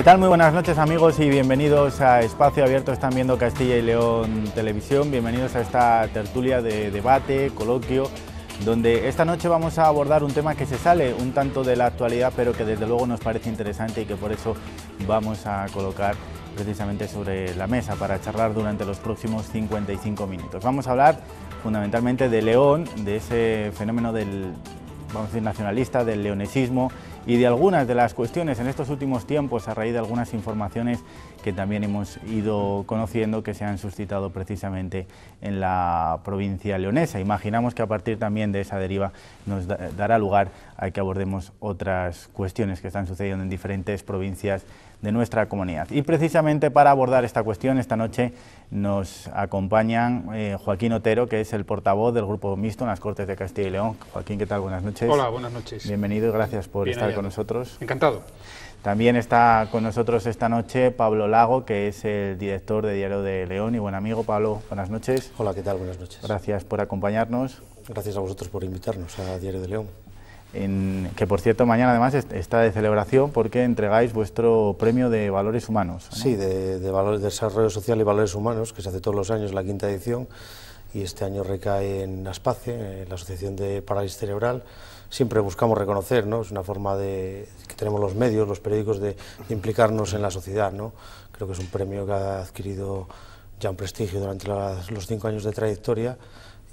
¿Qué tal? Muy buenas noches amigos y bienvenidos a Espacio Abierto, están viendo Castilla y León Televisión, bienvenidos a esta tertulia de debate, coloquio, donde esta noche vamos a abordar un tema que se sale un tanto de la actualidad, pero que desde luego nos parece interesante y que por eso vamos a colocar precisamente sobre la mesa para charlar durante los próximos 55 minutos. Vamos a hablar fundamentalmente de León, de ese fenómeno del vamos a decir, nacionalista, del leonesismo y de algunas de las cuestiones en estos últimos tiempos a raíz de algunas informaciones que también hemos ido conociendo que se han suscitado precisamente en la provincia leonesa. Imaginamos que a partir también de esa deriva nos dará lugar a que abordemos otras cuestiones que están sucediendo en diferentes provincias de nuestra comunidad. Y precisamente para abordar esta cuestión, esta noche nos acompañan eh, Joaquín Otero, que es el portavoz del Grupo Mixto en las Cortes de Castilla y León. Joaquín, ¿qué tal? Buenas noches. Hola, buenas noches. Bienvenido y gracias por estar con nosotros. Encantado. También está con nosotros esta noche Pablo Lago, que es el director de Diario de León y buen amigo. Pablo, buenas noches. Hola, ¿qué tal? Buenas noches. Gracias por acompañarnos. Gracias a vosotros por invitarnos a Diario de León que por cierto mañana además está de celebración porque entregáis vuestro premio de valores humanos. Sí, de, de, desarrollo social y valores humanos, que se hace todos los años, la quinta edición, y este año recae en ASPACE, en la Asociación de Parálisis Cerebral. Siempre buscamos reconocer, ¿no? es una forma de, que tenemos los medios, los periódicos, de, implicarnos en la sociedad. ¿no? Creo que es un premio que ha adquirido ya un prestigio durante los cinco años de trayectoria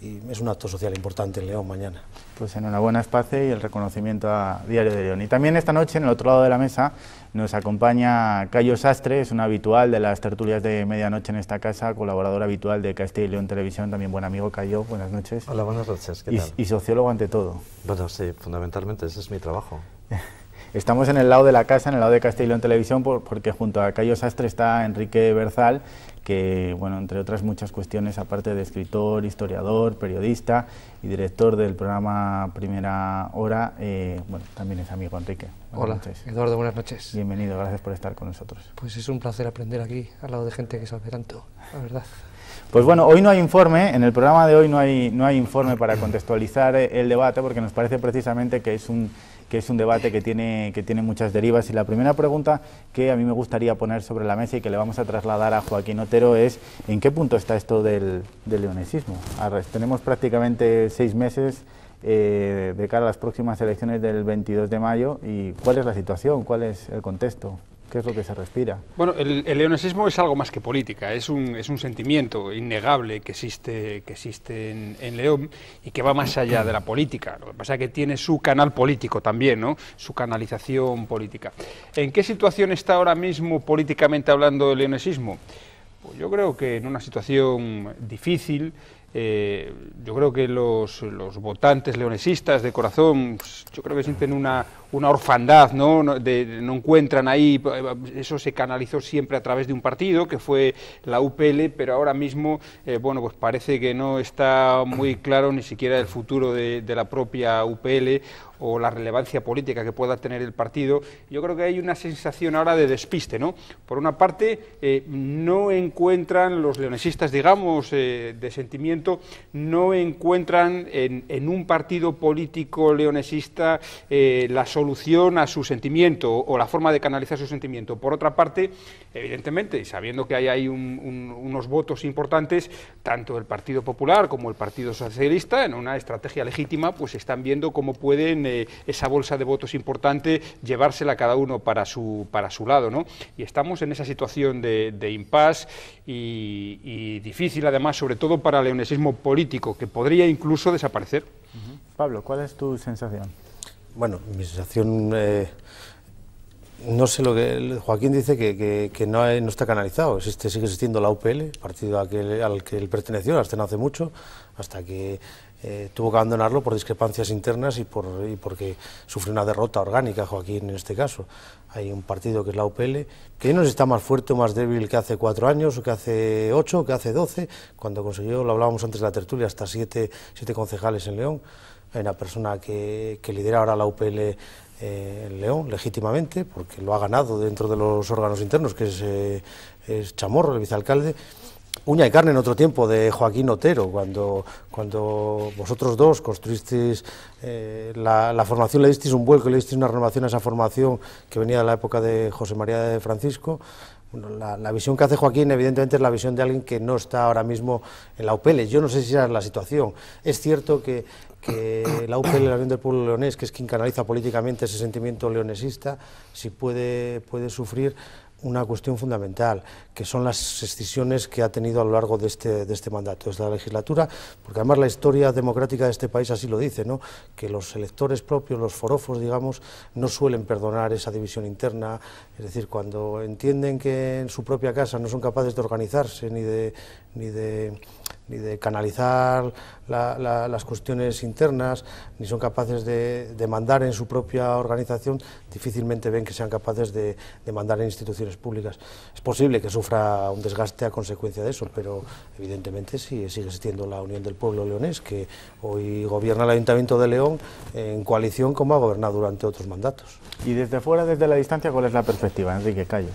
y es un acto social importante en León mañana. Pues en una buena Espace y el reconocimiento a Diario de León. Y también esta noche, en el otro lado de la mesa, nos acompaña Cayo Sastre, es un habitual de las tertulias de medianoche en esta casa, colaborador habitual de Castilla y León Televisión, también buen amigo Cayo, buenas noches. Hola, buenas noches, ¿qué tal? Y, y sociólogo ante todo. Bueno, sí, fundamentalmente ese es mi trabajo. Estamos en el lado de la casa, en el lado de Castellón Televisión, porque junto a Cayo Sastre está Enrique Berzal, que, bueno, entre otras muchas cuestiones, aparte de escritor, historiador, periodista y director del programa Primera Hora, eh, bueno, también es amigo Enrique. Hola, Eduardo, buenas noches. Bienvenido, gracias por estar con nosotros. Pues es un placer aprender aquí, al lado de gente que sabe tanto, la verdad. Pues bueno, hoy no hay informe, en el programa de hoy no hay, no hay informe para contextualizar eh, el debate, porque nos parece precisamente que es un que es un debate que tiene, que tiene muchas derivas. Y la primera pregunta que a mí me gustaría poner sobre la mesa y que le vamos a trasladar a Joaquín Otero es ¿en qué punto está esto del, leonesismo? tenemos prácticamente seis meses eh, de cara a las próximas elecciones del 22 de mayo y ¿cuál es la situación? ¿Cuál es el contexto? ...qué es lo que se respira. Bueno, el, leonesismo es algo más que política, es un, es un sentimiento innegable que existe, que existe en, León y que va más allá de la política. Lo que pasa es que tiene su canal político también, ¿no? su canalización política. ¿En qué situación está ahora mismo políticamente hablando el leonesismo? Pues yo creo que en una situación difícil, eh, yo creo que los, votantes leonesistas de corazón, yo creo que sienten una, orfandad, ¿no? No, encuentran ahí, eh, eso se canalizó siempre a través de un partido que fue la UPL, pero ahora mismo, eh, bueno, pues parece que no está muy claro ni siquiera el futuro de la propia UPL o la relevancia política que pueda tener el partido, yo creo que hay una sensación ahora de despiste, ¿no? Por una parte, eh, no encuentran los leonesistas, digamos, eh, de sentimiento, no encuentran en, un partido político leonesista eh, la solución a su sentimiento o la forma de canalizar su sentimiento. Por otra parte, evidentemente, sabiendo que hay ahí unos votos importantes, tanto el Partido Popular como el Partido Socialista, en una estrategia legítima, pues están viendo cómo pueden eh, esa bolsa de votos importante, llevársela cada uno para su, para su lado. ¿no? Y estamos en esa situación de, de impasse y, difícil, además, sobre todo para el leonesismo político, que podría incluso desaparecer. Pablo, ¿cuál es tu sensación? Bueno, mi sensación... Eh, no sé lo que Joaquín dice que, que, no, no, está canalizado, existe, sigue existiendo la UPL, partido al que, al que él perteneció hasta no hace mucho, hasta que eh, tuvo que abandonarlo por discrepancias internas y, por, porque sufrió una derrota orgánica, Joaquín, en este caso. Hay un partido que es la UPL, que no está más fuerte o más débil que hace cuatro años, o que hace ocho, o que hace doce, cuando consiguió, lo hablábamos antes de la tertulia, hasta siete, concejales en León. Hay una persona que, lidera ahora la UPL eh, en León, legítimamente, porque lo ha ganado dentro de los órganos internos, que es, eh, es Chamorro, el vicealcalde uña y carne en otro tiempo de Joaquín Otero, cuando, cuando vosotros dos construisteis eh, la, formación, le disteis un vuelco, le disteis una renovación a esa formación que venía de la época de José María de Francisco. la, visión que hace Joaquín, evidentemente, es la visión de alguien que no está ahora mismo en la UPL. Yo no sé si esa es la situación. Es cierto que, la UPL, la Unión del Pueblo Leonés, que es quien canaliza políticamente ese sentimiento leonesista, si puede, puede sufrir una cuestión fundamental, que son las excisiones que ha tenido a lo largo de este, este mandato, es la legislatura, porque además la historia democrática de este país así lo dice, ¿no? que los electores propios, los forofos, digamos, no suelen perdonar esa división interna, es decir, cuando entienden que en su propia casa no son capaces de organizarse ni de... Ni de ni de canalizar las cuestiones internas, ni son capaces de, mandar en su propia organización, difícilmente ven que sean capaces de, mandar en instituciones públicas. Es posible que sufra un desgaste a consecuencia de eso, pero evidentemente sí, sigue existiendo la Unión del Pueblo Leonés, que hoy gobierna el Ayuntamiento de León en coalición como ha gobernado durante otros mandatos. Y desde fuera, desde la distancia, ¿cuál es la perspectiva, Enrique Callo?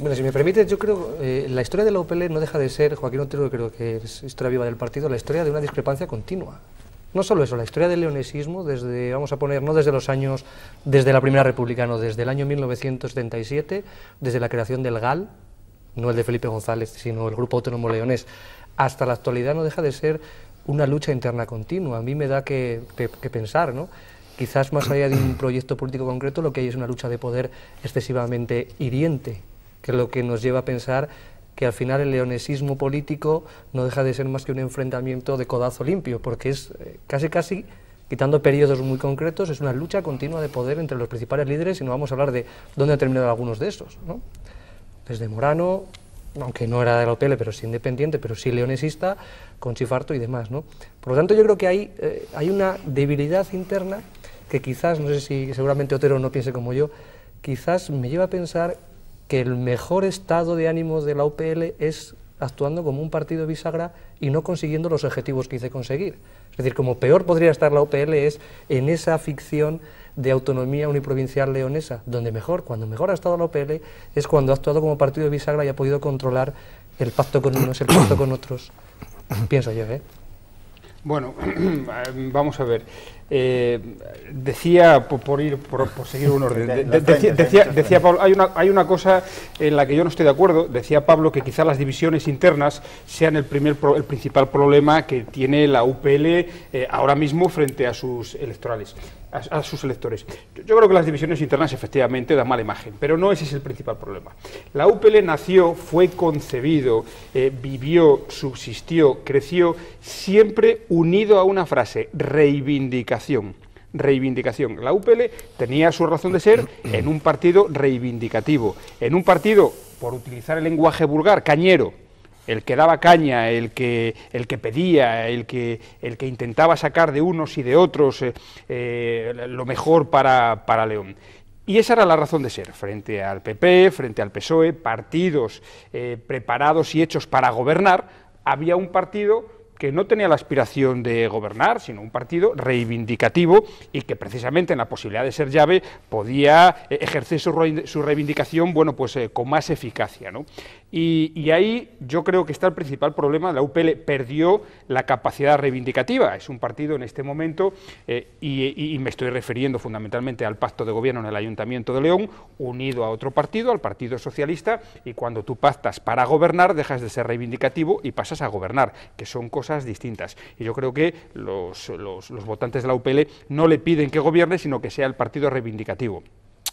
Bueno, si me permite, yo creo que eh, la historia de la UPL no deja de ser, Joaquín Otero creo que es historia viva del partido, la historia de una discrepancia continua. No solo eso, la historia del leonesismo desde, vamos a poner, no desde los años, desde la Primera República, no, desde el año 1977, desde la creación del GAL, no el de Felipe González, sino el Grupo Autónomo Leonés, hasta la actualidad no deja de ser una lucha interna continua. A mí me da que, que pensar, ¿no? Quizás más allá de un proyecto político concreto, lo que hay es una lucha de poder excesivamente hiriente, que lo que nos lleva a pensar que al final el leonesismo político no deja de ser más que un enfrentamiento de codazo limpio, porque es eh, casi casi quitando periodos muy concretos, es una lucha continua de poder entre los principales líderes y no vamos a hablar de dónde han terminado algunos de estos. Desde Morano, aunque no era de la OPL, pero sí independiente, pero sí leonesista, con Chifarto y demás. ¿no? Por lo tanto, yo creo que hay, eh, hay una debilidad interna que quizás, no sé si seguramente Otero no piense como yo, quizás me lleva a pensar que el mejor estado de ánimo de la OPL es actuando como un partido bisagra y no consiguiendo los objetivos que hice conseguir. Es decir, como peor podría estar la OPL es en esa ficción de autonomía uniprovincial leonesa, donde mejor, cuando mejor ha estado la OPL, es cuando ha actuado como partido bisagra y ha podido controlar el pacto con unos, el pacto con otros. Pienso yo, ¿eh? Bueno, eh, vamos a ver. Eh, decía, por, ir, por, seguir un orden, decía, Pablo, hay una, cosa en la que yo no estoy de acuerdo, decía Pablo que quizás las divisiones internas sean el, primer el principal problema que tiene la UPL eh, ahora mismo frente a sus electorales a, sus electores. Yo, creo que las divisiones internas efectivamente dan mala imagen, pero no ese es el principal problema. La UPL nació, fue concebido, eh, vivió, subsistió, creció, siempre unido a una frase, reivindicación reivindicación. La UPL tenía su razón de ser en un partido reivindicativo, en un partido, por utilizar el lenguaje vulgar, cañero, el que daba caña, el que, el que pedía, el que, el que intentaba sacar de unos y de otros eh, eh, lo mejor para, León. Y esa era la razón de ser, frente al PP, frente al PSOE, partidos eh, preparados y hechos para gobernar, había un partido que no tenía la aspiración de gobernar, sino un partido reivindicativo y que precisamente en la posibilidad de ser llave podía ejercer su, reivindicación bueno, pues, con más eficacia. Y, ahí yo creo que está el principal problema. La UPL perdió la capacidad reivindicativa. Es un partido en este momento, eh, y, me estoy refiriendo fundamentalmente al pacto de gobierno en el Ayuntamiento de León, unido a otro partido, al Partido Socialista, y cuando tú pactas para gobernar, dejas de ser reivindicativo y pasas a gobernar, que son cosas distintas. Y yo creo que los, los votantes de la UPL no le piden que gobierne, sino que sea el partido reivindicativo.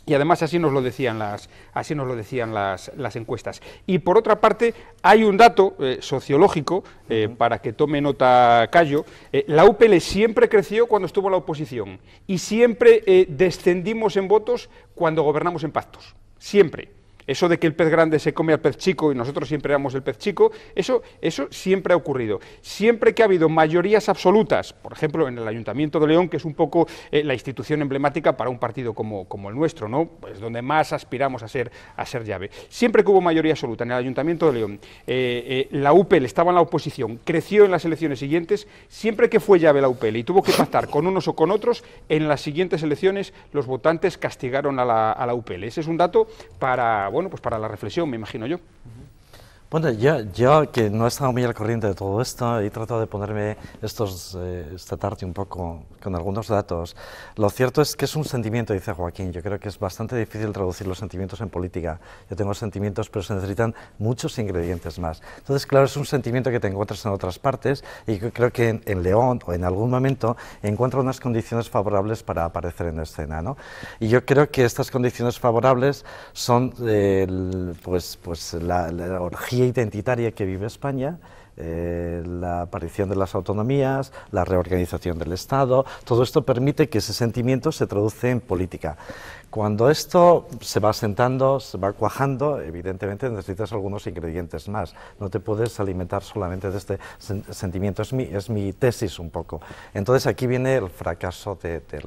Y además así nos lo decían las, así nos lo decían las, encuestas. Y por otra parte, hay un dato eh, sociológico, eh, para que tome nota Callo, eh, la UPL siempre creció cuando estuvo en la oposición y siempre descendimos en votos cuando gobernamos en pactos, siempre. Eso de que el pez grande se come al pez chico y nosotros siempre éramos el pez chico, eso, eso siempre ha ocurrido. Siempre que ha habido mayorías absolutas, por ejemplo, en el Ayuntamiento de León, que es un poco eh, la institución emblemática para un partido como, como el nuestro, ¿no? Pues donde más aspiramos a ser, a ser llave. Siempre que hubo mayoría absoluta en el Ayuntamiento de León, eh, eh, la UPL estaba en la oposición, creció en las elecciones siguientes, siempre que fue llave la UPL y tuvo que pactar con unos o con otros, en las siguientes elecciones los votantes castigaron a la, a Ese es un dato para bueno, pues para la reflexión, me imagino yo. Bueno, yo, que no he estado muy al corriente de todo esto, he tratado de ponerme estos, eh, esta tarde un poco con algunos datos. Lo cierto es que es un sentimiento, dice Joaquín, yo creo que es bastante difícil traducir los sentimientos en política. Yo tengo sentimientos, pero se necesitan muchos ingredientes más. Entonces, claro, es un sentimiento que te encuentras en otras partes y yo creo que en, León o en algún momento encuentra unas condiciones favorables para aparecer en escena. ¿no? Y yo creo que estas condiciones favorables son eh, pues, pues, la, la orgía identitaria que vive España, eh, la aparición de las autonomías, la reorganización del Estado, todo esto permite que ese sentimiento se traduce en política. Cuando esto se va sentando, se va cuajando, evidentemente necesitas algunos ingredientes más. No te puedes alimentar solamente de este sentimiento, es mi, es mi tesis un poco. Entonces aquí viene el fracaso de, del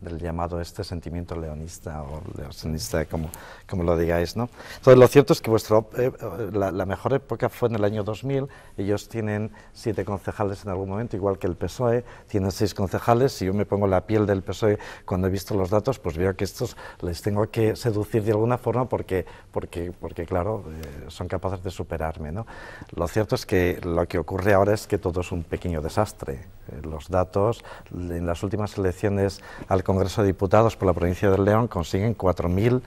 del llamado este sentimiento leonista o leonista, como, como lo digáis, ¿no? Entonces, lo cierto es que vuestro, eh, la, mejor época fue en el año 2000, ellos tienen siete concejales en algún momento, igual que el PSOE, tienen seis concejales, si yo me pongo la piel del PSOE cuando he visto los datos, pues veo que estos les tengo que seducir de alguna forma porque, porque, porque claro, eh, son capaces de superarme, ¿no? Lo cierto es que lo que ocurre ahora es que todo es un pequeño desastre, eh, los datos, en las últimas elecciones al Congreso de Diputados por la provincia de León consiguen mil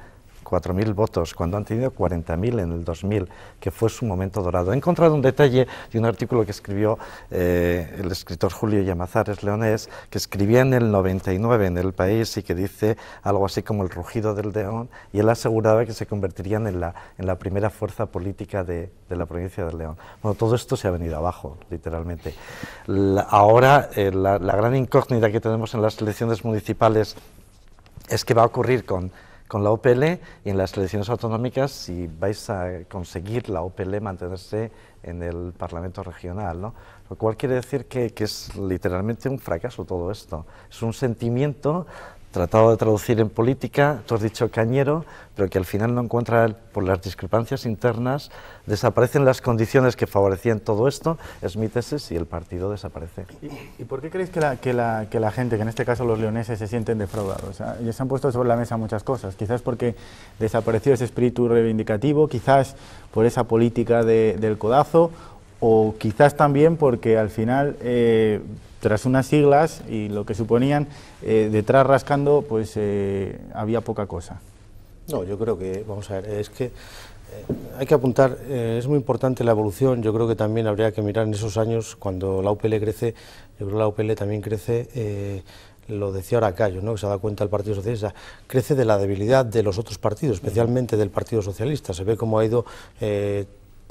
4.000 votos, cuando han tenido 40.000 en el 2000, que fue su momento dorado. He encontrado un detalle de un artículo que escribió eh, el escritor Julio Llamazares Leonés, que escribía en el 99 en El País y que dice algo así como el rugido del león, y él aseguraba que se convertirían en la, en la primera fuerza política de, la provincia de León. Bueno, todo esto se ha venido abajo, literalmente. ahora, eh, la, gran incógnita que tenemos en las elecciones municipales es que va a ocurrir con con la OPL y en las elecciones autonómicas si vais a conseguir la OPL mantenerse en el Parlamento regional, ¿no? Lo cual quiere decir que, que es literalmente un fracaso todo esto. Es un sentimiento tratado de traducir en política, tú has dicho cañero, pero que al final no encuentra, por las discrepancias internas, desaparecen las condiciones que favorecían todo esto, es mi tesis, y el partido desaparece. ¿Y, por qué creéis que la, gente, que en este caso los leoneses, se sienten defraudados? Y se han puesto sobre la mesa muchas cosas, quizás porque desapareció ese espíritu reivindicativo, quizás por esa política del codazo, o quizás también porque al final, eh, tras unas siglas y lo que suponían, eh, detrás rascando, pues eh, había poca cosa. No, yo creo que, vamos a ver, es que hay que apuntar, es muy importante la evolución, yo creo que también habría que mirar en esos años cuando la UPL crece, yo creo que la UPL también crece, lo decía ahora Cayo, ¿no? que se ha dado cuenta el Partido Socialista, crece de la debilidad de los otros partidos, especialmente del Partido Socialista, se ve cómo ha ido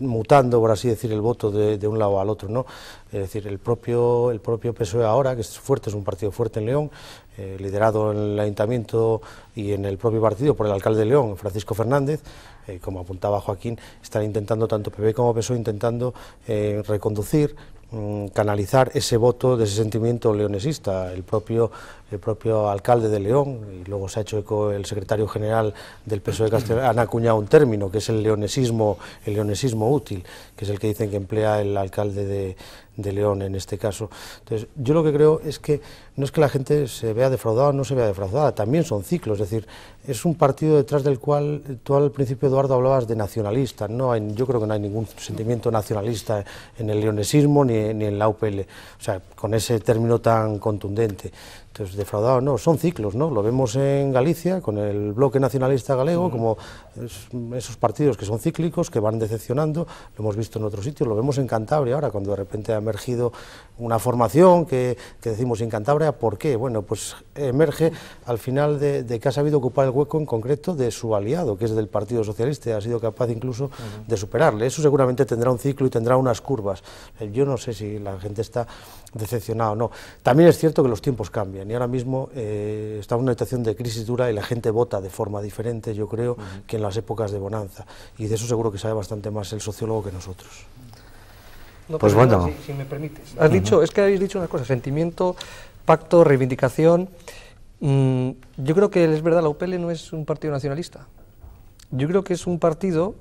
mutando, por así decir, el voto de, un lado al otro. ¿no? Es decir, el propio, el propio PSOE ahora, que es fuerte, es un partido fuerte en León, eh, liderado en el ayuntamiento y en el propio partido por el alcalde de León, Francisco Fernández, eh, como apuntaba Joaquín, están intentando, tanto PP como PSOE, intentando eh, reconducir Mm, canalizar ese voto de ese sentimiento leonesista. El propio, el propio alcalde de León, y luego se ha hecho eco el secretario general del PSOE Castellano, han acuñado un término que es el leonesismo, el leonesismo útil, que es el que dicen que emplea el alcalde de, de León en este caso. Entonces, yo lo que creo es que no es que la gente se vea defraudada o no se vea defraudada, también son ciclos, es decir, es un partido detrás del cual eh, tú al principio, Eduardo, hablabas de nacionalista, no hay, yo creo que no hay ningún sentimiento nacionalista en el leonesismo ni, ni en la UPL, o sea, con ese término tan contundente. Entonces, defraudado no, son ciclos, ¿no? Lo vemos en Galicia con el bloque nacionalista galego, como esos partidos que son cíclicos, que van decepcionando, lo hemos visto en otros sitios, lo vemos en Cantabria ahora, cuando de repente ha emergido una formación que, decimos en Cantabria, ¿por qué? Bueno, pues emerge al final de, que ha sabido ocupar el hueco en concreto de su aliado, que es del Partido Socialista, ha sido capaz incluso de superarle. Eso seguramente tendrá un ciclo y tendrá unas curvas. Yo no sé si la gente está decepcionada o no. También es cierto que los tiempos cambian. Y ahora mismo eh, estamos en una situación de crisis dura y la gente vota de forma diferente, yo creo, que en las épocas de bonanza. Y de eso seguro que sabe bastante más el sociólogo que nosotros. pues bueno. Si, me permites. Has dicho, es que habéis dicho una cosa, sentimiento, pacto, reivindicación. Mm, yo creo que es verdad, la UPL no es un partido nacionalista. Yo creo que es un partido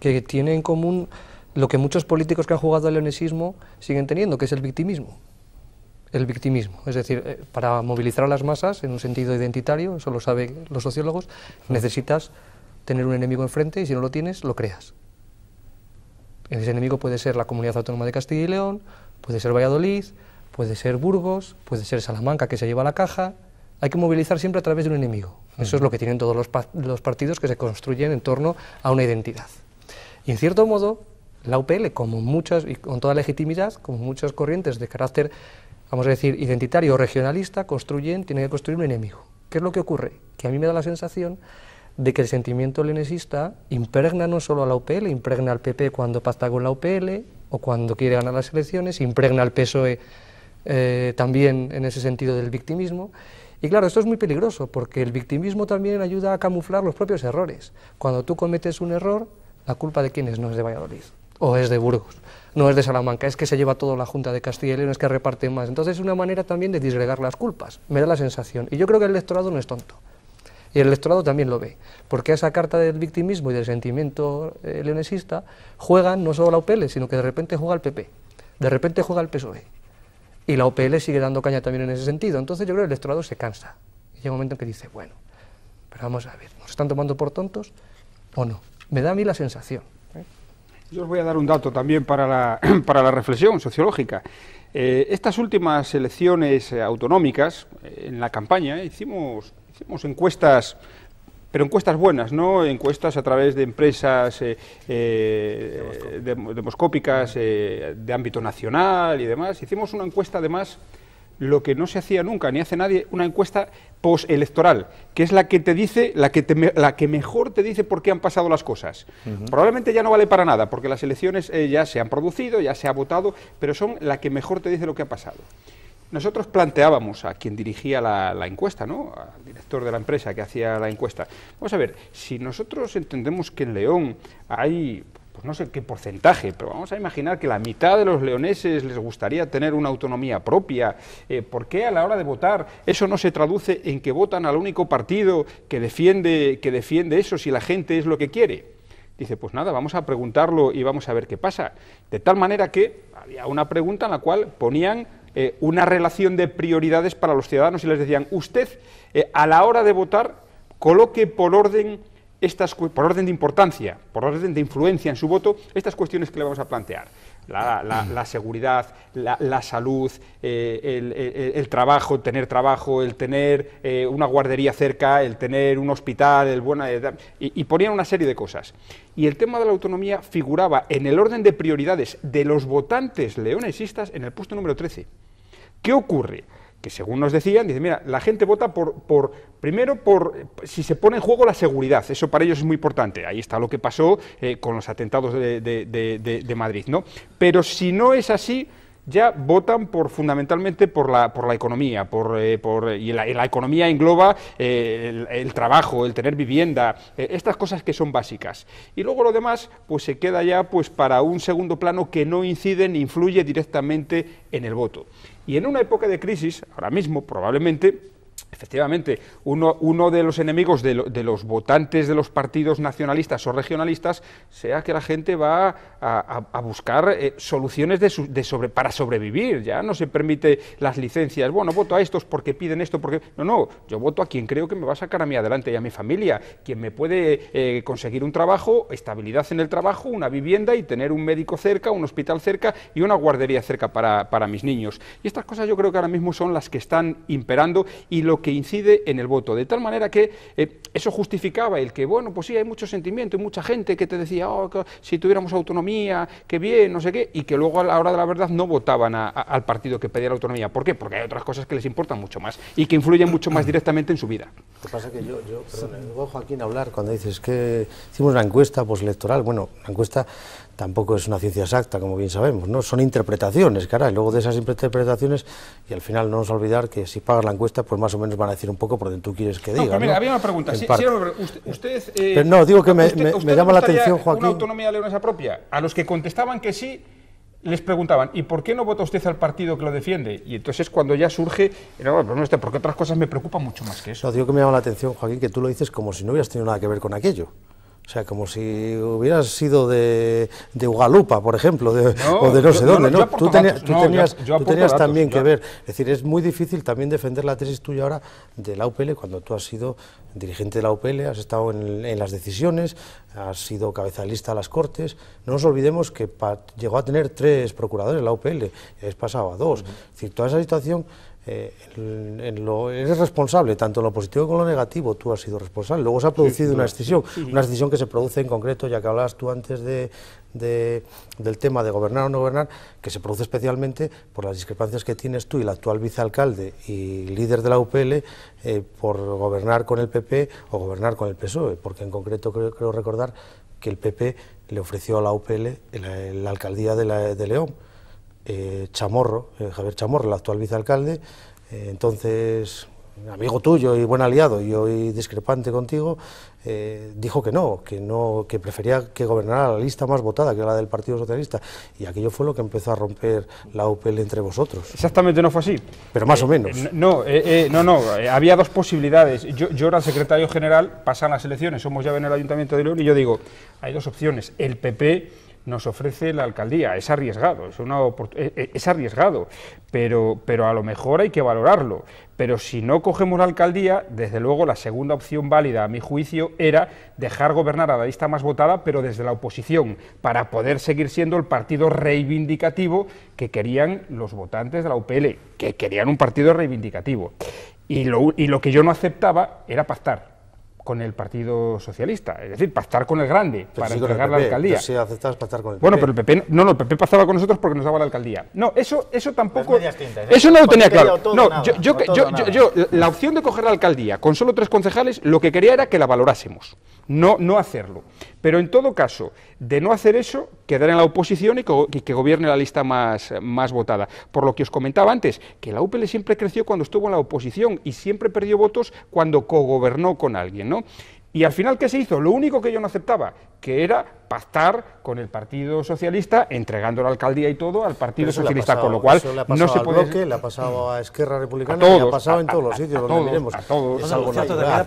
que tiene en común lo que muchos políticos que han jugado al leonesismo siguen teniendo, que es el victimismo el victimismo. Es decir, eh, para movilizar a las masas en un sentido identitario, eso lo saben los sociólogos, necesitas tener un enemigo enfrente y si no lo tienes, lo creas. Ese enemigo puede ser la Comunidad Autónoma de Castilla y León, puede ser Valladolid, puede ser Burgos, puede ser Salamanca que se lleva la caja. Hay que movilizar siempre a través de un enemigo. Eso es lo que tienen todos los, partidos que se construyen en torno a una identidad. Y en cierto modo, la UPL, como muchas, con toda legitimidad, como muchas corrientes de carácter vamos a decir, identitario o regionalista, construyen, tienen que construir un enemigo. ¿Qué es lo que ocurre? Que a mí me da la sensación de que el sentimiento lenesista impregna no solo a la UPL, impregna al PP cuando pacta con la UPL o cuando quiere ganar las elecciones, impregna al PSOE eh, también en ese sentido del victimismo. Y claro, esto es muy peligroso porque el victimismo también ayuda a camuflar los propios errores. Cuando tú cometes un error, la culpa de quién es, no es de Valladolid o es de Burgos, no es de Salamanca, es que se lleva todo la Junta de Castilla y León, es que reparte más. Entonces es una manera también de disgregar las culpas, me da la sensación. Y yo creo que el electorado no es tonto. Y el electorado también lo ve, porque esa carta del victimismo y del sentimiento eh, leonesista juegan no solo la UPL, sino que de repente juega el PP, de repente juega el PSOE. Y la UPL sigue dando caña también en ese sentido. Entonces yo creo que el electorado se cansa. Y llega un momento en que dice, bueno, pero vamos a ver, ¿nos están tomando por tontos o no? Me da a mí la sensación. Yo os voy a dar un dato también para la, para la reflexión sociológica. Eh, estas últimas elecciones eh, autonómicas, eh, en la campaña, hicimos, hicimos encuestas pero encuestas buenas, ¿no? Encuestas a través de empresas demoscópicas de ámbito nacional y demás. Hicimos una encuesta, además, lo que no se hacía nunca, ni hace nadie, una encuesta postelectoral, que es la que te dice, la que, la que mejor te dice por qué han pasado las cosas. Probablemente ya no vale para nada, porque las elecciones eh, ya se han producido, ya se ha votado, pero son la que mejor te dice lo que ha pasado. Nosotros planteábamos a quien dirigía la, la, encuesta, ¿no? al director de la empresa que hacía la encuesta, vamos a ver, si nosotros entendemos que en León hay pues no sé qué porcentaje, pero vamos a imaginar que la mitad de los leoneses les gustaría tener una autonomía propia. Eh, ¿Por qué a la hora de votar eso no se traduce en que votan al único partido que defiende, que defiende eso si la gente es lo que quiere? Dice, pues nada, vamos a preguntarlo y vamos a ver qué pasa. De tal manera que había una pregunta en la cual ponían eh, una relación de prioridades para los ciudadanos y les decían, usted eh, a la hora de votar coloque por orden estas, por orden de importancia, por orden de influencia en su voto, estas cuestiones que le vamos a plantear. La, mm. seguridad, la, salud, eh, el, trabajo, tener trabajo, el tener eh, una guardería cerca, el tener un hospital, el buena edad, eh, y, y ponían una serie de cosas. Y el tema de la autonomía figuraba en el orden de prioridades de los votantes leonesistas en el puesto número 13. ¿Qué ocurre? que según nos decían, dice, mira, la gente vota por, por, primero, por si se pone en juego la seguridad, eso para ellos es muy importante, ahí está lo que pasó eh, con los atentados de, de Madrid, ¿no? Pero si no es así, ya votan por fundamentalmente por la, por la economía, eh, y la, economía engloba eh, el, trabajo, el tener vivienda, eh, estas cosas que son básicas. Y luego lo demás, pues se queda ya pues para un segundo plano que no incide ni influye directamente en el voto. Y en una época de crisis, ahora mismo probablemente, Efectivamente, uno, uno, de los enemigos de, los votantes de los partidos nacionalistas o regionalistas sea que la gente va a, buscar eh, soluciones de, para sobrevivir, ya no se permite las licencias, bueno, voto a estos porque piden esto, porque... No, no, yo voto a quien creo que me va a sacar a mí adelante y a mi familia, quien me puede eh, conseguir un trabajo, estabilidad en el trabajo, una vivienda y tener un médico cerca, un hospital cerca y una guardería cerca para, para mis niños. Y estas cosas yo creo que ahora mismo son las que están imperando y lo que incide en el voto. De tal manera que eh, eso justificaba el que, bueno, pues sí, hay mucho sentimiento y mucha gente que te decía, oh, si tuviéramos autonomía, qué bien, no sé qué, y que luego a la hora de la verdad no votaban al partido que pedía la autonomía. ¿Por qué? Porque hay otras cosas que les importan mucho más y que influyen mucho más directamente en su vida. Lo que pasa que yo, yo perdón, Joaquín a hablar cuando dices que hicimos una encuesta postelectoral, bueno, una encuesta tampoco es una ciencia exacta, como bien sabemos, ¿no? Son interpretaciones, caray, luego de esas interpretaciones, y al final no nos olvidar que si pagas la encuesta, pues más o menos van a decir un poco por donde tú quieres que no, diga, había una pregunta, si usted... Eh, no, digo que me, llama la atención, Joaquín... una autonomía leonesa propia? A los que contestaban que sí, les preguntaban, ¿y por qué no vota usted al partido que lo defiende? Y entonces cuando ya surge, no, no, este, porque otras cosas me preocupan mucho más que eso. No, digo que me llama la atención, Joaquín, que tú lo dices como si no hubieras tenido nada que ver con aquello. O sea, como si hubieras sido de, de Ugalupa, por ejemplo, o de no sé dónde, ¿no? no, Tú, tenías, también que ver. Es decir, es muy difícil también defender la tesis tuya ahora de la UPL cuando tú has sido dirigente de la UPL, has estado en, las decisiones, has sido cabezalista de a las Cortes. No nos olvidemos que llegó a tener tres procuradores la UPL, es pasado a dos. Es decir, toda esa situación eh, eres responsable, tanto en lo positivo como en lo negativo, tú has sido responsable. Luego se ha producido una decisión, una decisión que se produce en concreto, ya que hablabas tú antes de, del tema de gobernar o no gobernar, que se produce especialmente por las discrepancias que tienes tú y el actual vicealcalde y líder de la UPL eh, por gobernar con el PP o gobernar con el PSOE, porque en concreto creo, recordar que el PP le ofreció a la UPL la, alcaldía de León eh, Chamorro, eh, Javier Chamorro, el actual vicealcalde, eh, entonces amigo tuyo y buen aliado y hoy discrepante contigo, dijo que no, que no, que prefería que gobernara la lista más votada que la del Partido Socialista y aquello fue lo que empezó a romper la UPL entre vosotros. Exactamente no fue así. Pero más o menos. no, no, no, había dos posibilidades. Yo, yo, era el secretario general, pasan las elecciones, somos ya en el Ayuntamiento de León y yo digo, hay dos opciones, el PP nos ofrece la alcaldía. Es arriesgado, es, una e-, e-, es arriesgado, pero, pero a lo mejor hay que valorarlo. Pero si no cogemos la alcaldía, desde luego la segunda opción válida, a mi juicio, era dejar gobernar a la lista más votada, pero desde la oposición, para poder seguir siendo el partido reivindicativo que querían los votantes de la UPL, que querían un partido reivindicativo. Y y lo que yo no aceptaba era pactar con el Partido Socialista, es decir, pactar con el grande para entregar la alcaldía. sí pactar con el Bueno, pero el PP no, no, el PP pactaba con nosotros porque nos daba la alcaldía. No, eso eso tampoco ¿eh? Eso no lo tenía claro. no, yo, la opción de coger la alcaldía con solo tres concejales lo que quería era que la valorásemos, no no hacerlo. Pero en todo caso, de no hacer eso, quedar en la oposición y que gobierne la lista más, más votada. Por lo que os comentaba antes, que la UPL siempre creció cuando estuvo en la oposición y siempre perdió votos cuando cogobernó con alguien, ¿no? Y al final, ¿qué se hizo? Lo único que yo no aceptaba, que era pactar con el Partido Socialista, entregando la alcaldía y todo al Partido Socialista, con lo cual no se puede... le ha pasado a Esquerra Republicana, ha pasado en todos los sitios, donde A todos,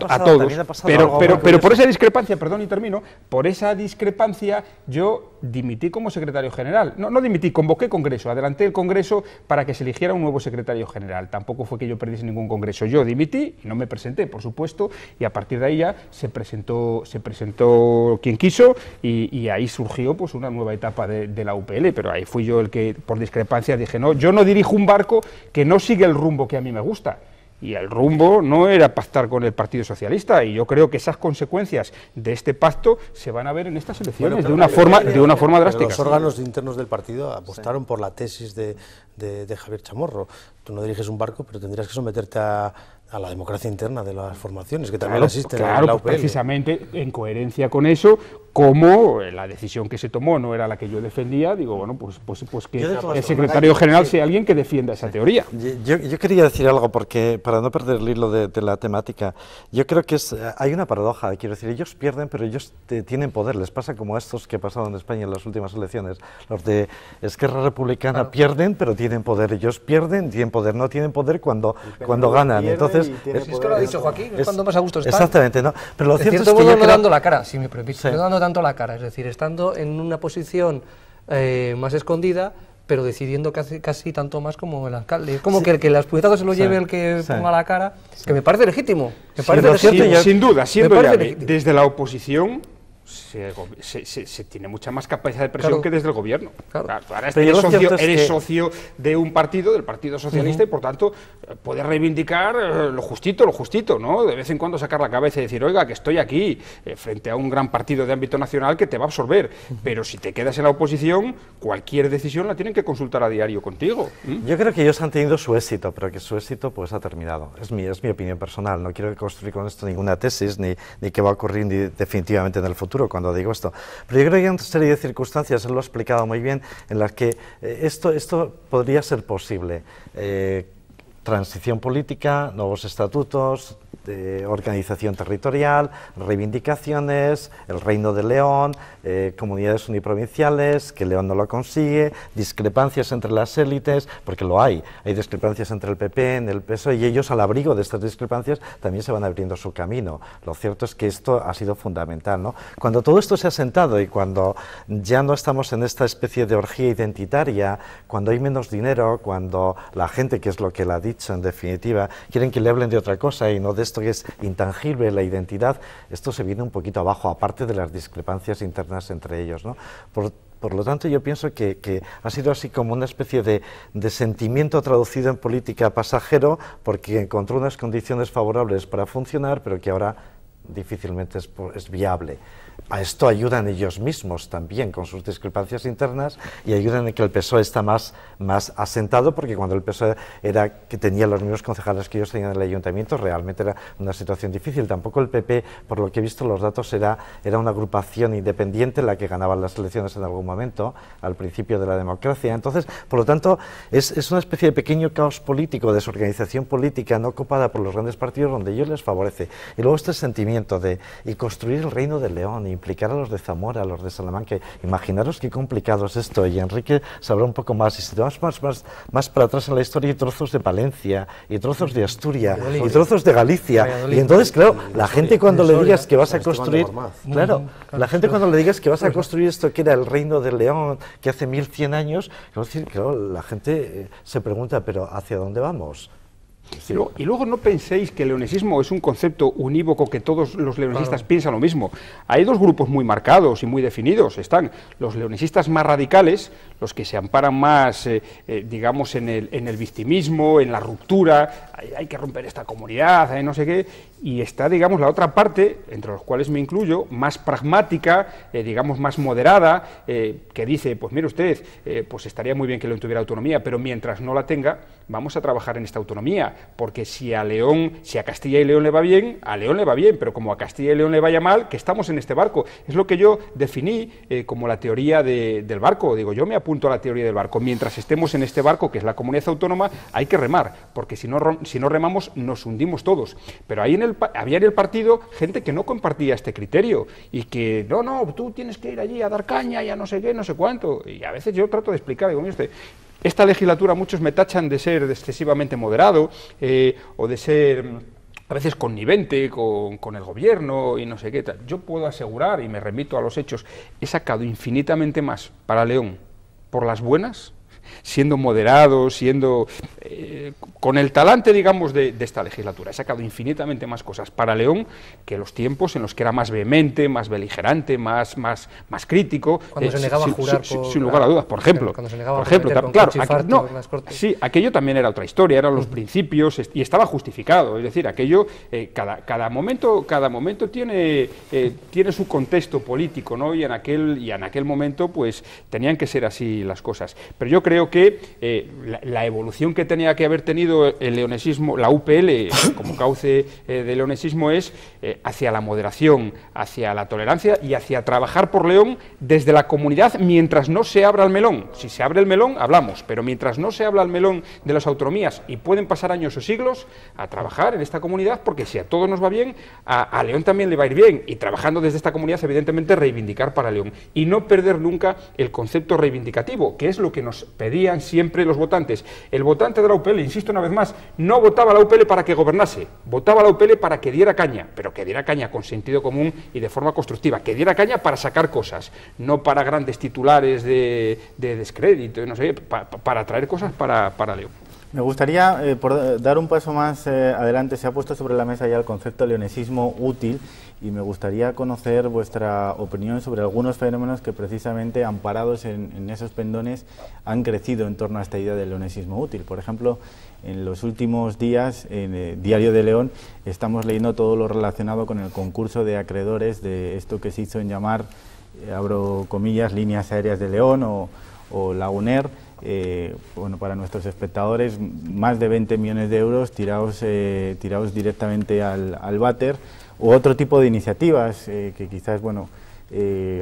a todos. Pero, pero, por esa discrepancia, perdón y termino, por esa discrepancia yo dimití como secretario general. No, no dimití, convoqué congreso, adelanté el congreso para que se eligiera un nuevo secretario general. Tampoco fue que yo perdiese ningún congreso. Yo dimití y no me presenté, por supuesto, y a partir de ahí ya se presentó, se presentó quien quiso y, y ahí surgió pues una nueva etapa de, la UPL, pero ahí fui yo el que por discrepancia, dije, no, yo no dirijo un barco que no sigue el rumbo que a mí me gusta. Y el rumbo no era pactar con el Partido Socialista, y yo creo que esas consecuencias de este pacto se van a ver en estas elecciones de, una forma, de una forma drástica. Los órganos internos del partido apostaron por la tesis de Javier Chamorro. Tú no diriges un barco, pero tendrías que someterte a a la democracia interna de las formaciones, que también existe, existen claro, precisamente en coherencia con eso, como eh, la decisión que se tomó no era la que yo defendía, digo, bueno, pues, pues, pues que el secretario general sea alguien que defienda esa teoría. Yo, quería decir algo, porque para no perder el hilo de, la temática, yo creo que hay una paradoja, quiero decir, ellos pierden, pero ellos tienen poder, les pasa como a estos que pasado en España en las últimas elecciones, los de Esquerra Republicana pierden, pero tienen poder, ellos pierden, tienen poder, no tienen poder cuando, cuando ganan, entonces es, que lo ha dicho Joaquín, es, cuando más a gusto está. Exactamente, ¿no? Pero lo cierto, es que. Yo no dando la cara, si me permite, dando tanto la cara, es decir, estando en una posición eh, más escondida, pero decidiendo casi, tanto más como el alcalde. Es como que el que las puñetas se lo lleve el que ponga la cara, que me parece legítimo. Me parece legítimo. Sin, duda, siendo desde la oposición, se, tiene mucha más capacidad de presión que desde el gobierno. ahora eres, socio, de un partido, del Partido Socialista, y por tanto eh, puedes reivindicar eh, lo justito, lo justito, ¿no? De vez en cuando sacar la cabeza y decir, oiga, que estoy aquí eh, frente a un gran partido de ámbito nacional que te va a absorber. Pero si te quedas en la oposición, cualquier decisión la tienen que consultar a diario contigo. Yo creo que ellos han tenido su éxito, pero que su éxito pues ha terminado. Es mi, es mi opinión personal. No quiero construir con esto ninguna tesis, ni, ni qué va a ocurrir definitivamente en el futuro cuando digo esto. Pero yo creo que hay una serie de circunstancias, él lo ha explicado muy bien, en las que eh, esto, esto podría ser posible. Eh, transición política, nuevos estatutos, eh, organización territorial, reivindicaciones, el Reino de León, eh, comunidades uniprovinciales, que León no lo consigue, discrepancias entre las élites, porque lo hay, hay discrepancias entre el PP, en el PSOE, y ellos al abrigo de estas discrepancias también se van abriendo su camino. Lo cierto es que esto ha sido fundamental. ¿no? Cuando todo esto se ha sentado y cuando ya no estamos en esta especie de orgía identitaria, cuando hay menos dinero, cuando la gente, que es lo que la dice, en definitiva. Quieren que le hablen de otra cosa y no de esto que es intangible, la identidad. Esto se viene un poquito abajo, aparte de las discrepancias internas entre ellos. Por, lo tanto, yo pienso que, ha sido así como una especie de, sentimiento traducido en política pasajero, porque encontró unas condiciones favorables para funcionar, pero que ahora difícilmente es viable a esto ayudan ellos mismos también con sus discrepancias internas y ayudan en que el PSOE está más, más asentado, porque cuando el PSOE era que tenía los mismos concejales que ellos tenían en el ayuntamiento, realmente era una situación difícil. Tampoco el PP, por lo que he visto los datos, era, era una agrupación independiente la que ganaba las elecciones en algún momento, al principio de la democracia. Entonces, por lo tanto, es, una especie de pequeño caos político, desorganización política no ocupada por los grandes partidos donde ellos les favorece. Y luego este sentimiento de y construir el reino de león implicar a los de Zamora, a los de Salamanca. Imaginaros qué complicado es esto. Y Enrique sabrá un poco más. Y si te vas más, más, más para atrás en la historia, hay trozos de Palencia, y trozos de Asturias, y trozos de Galicia. Y entonces, claro, la gente cuando le digas que vas a construir. Claro, la gente cuando le digas que vas a construir esto que era el reino de León, que hace 1100 años, claro, la gente eh, se pregunta, ¿pero hacia dónde vamos? Y luego no penséis que el leonesismo es un concepto unívoco que todos los leonesistas piensan lo mismo. Hay dos grupos muy marcados y muy definidos. Están los leonesistas más radicales, los que se amparan más, eh, eh, digamos, en el, victimismo, en la ruptura, hay, hay que romper esta comunidad, hay eh, no sé qué, y está, digamos, la otra parte, entre los cuales me incluyo, más pragmática, eh, digamos, más moderada, eh, que dice, pues mire usted, eh, pues estaría muy bien que León tuviera autonomía, pero mientras no la tenga, vamos a trabajar en esta autonomía, porque si a León, si a Castilla y León le va bien, a León le va bien, pero como a Castilla y León le vaya mal, que estamos en este barco. Es lo que yo definí como la teoría del barco, digo, yo me apunto a la teoría del barco, mientras estemos en este barco, que es la comunidad autónoma, hay que remar, porque si no, si no remamos nos hundimos todos, pero ahí en el había en el partido gente que no compartía este criterio y que, no, no, tú tienes que ir allí a dar caña y a no sé qué, no sé cuánto. Y a veces yo trato de explicar, digo, mire este, esta legislatura muchos me tachan de ser excesivamente moderado eh, o de ser mm, a veces connivente con, con, el gobierno y no sé qué Yo puedo asegurar, y me remito a los hechos, he sacado infinitamente más para León por las buenas siendo moderado, siendo eh, con el talante, digamos, de, esta legislatura. ...ha sacado infinitamente más cosas para León que los tiempos en los que era más vehemente, más beligerante, más, más, más crítico. Cuando se eh, negaba sin, a jurar. Sin, lugar a dudas, por ejemplo. Cuando se negaba por ejemplo, claro, no, sí, aquello también era otra historia, eran los principios y estaba justificado. Es decir, aquello, eh, cada, cada, momento, cada momento tiene, tiene su contexto político, ¿no? Y en aquel, y en aquel momento, pues, tenían que ser así las cosas. Pero yo creo creo que eh, la, evolución que tenía que haber tenido el leonesismo, la UPL como cauce eh, de leonesismo es eh, hacia la moderación, hacia la tolerancia y hacia trabajar por León desde la comunidad mientras no se abra el melón. Si se abre el melón, hablamos, pero mientras no se habla el melón de las autonomías y pueden pasar años o siglos a trabajar en esta comunidad porque si a todos nos va bien, a, León también le va a ir bien y trabajando desde esta comunidad evidentemente reivindicar para León y no perder nunca el concepto reivindicativo, que es lo que nos pedían siempre los votantes. El votante de la UPL, insisto una vez más, no votaba la UPL para que gobernase, votaba la UPL para que diera caña, pero que diera caña con sentido común y de forma constructiva, que diera caña para sacar cosas, no para grandes titulares de, descrédito, no sé, para traer cosas para, para León. Me gustaría, eh, por eh, dar un paso más eh, adelante, se ha puesto sobre la mesa ya el concepto de leonesismo útil y me gustaría conocer vuestra opinión sobre algunos fenómenos que precisamente amparados en, esos pendones han crecido en torno a esta idea del leonesismo útil. Por ejemplo, en los últimos días, en el Diario de León, estamos leyendo todo lo relacionado con el concurso de acreedores de esto que se hizo en llamar, abro comillas, líneas aéreas de León o, o la UNER, eh, bueno, para nuestros espectadores, más de 20 millones de euros tirados, eh, tirados directamente al, al váter, u otro tipo de iniciativas eh, que quizás, bueno,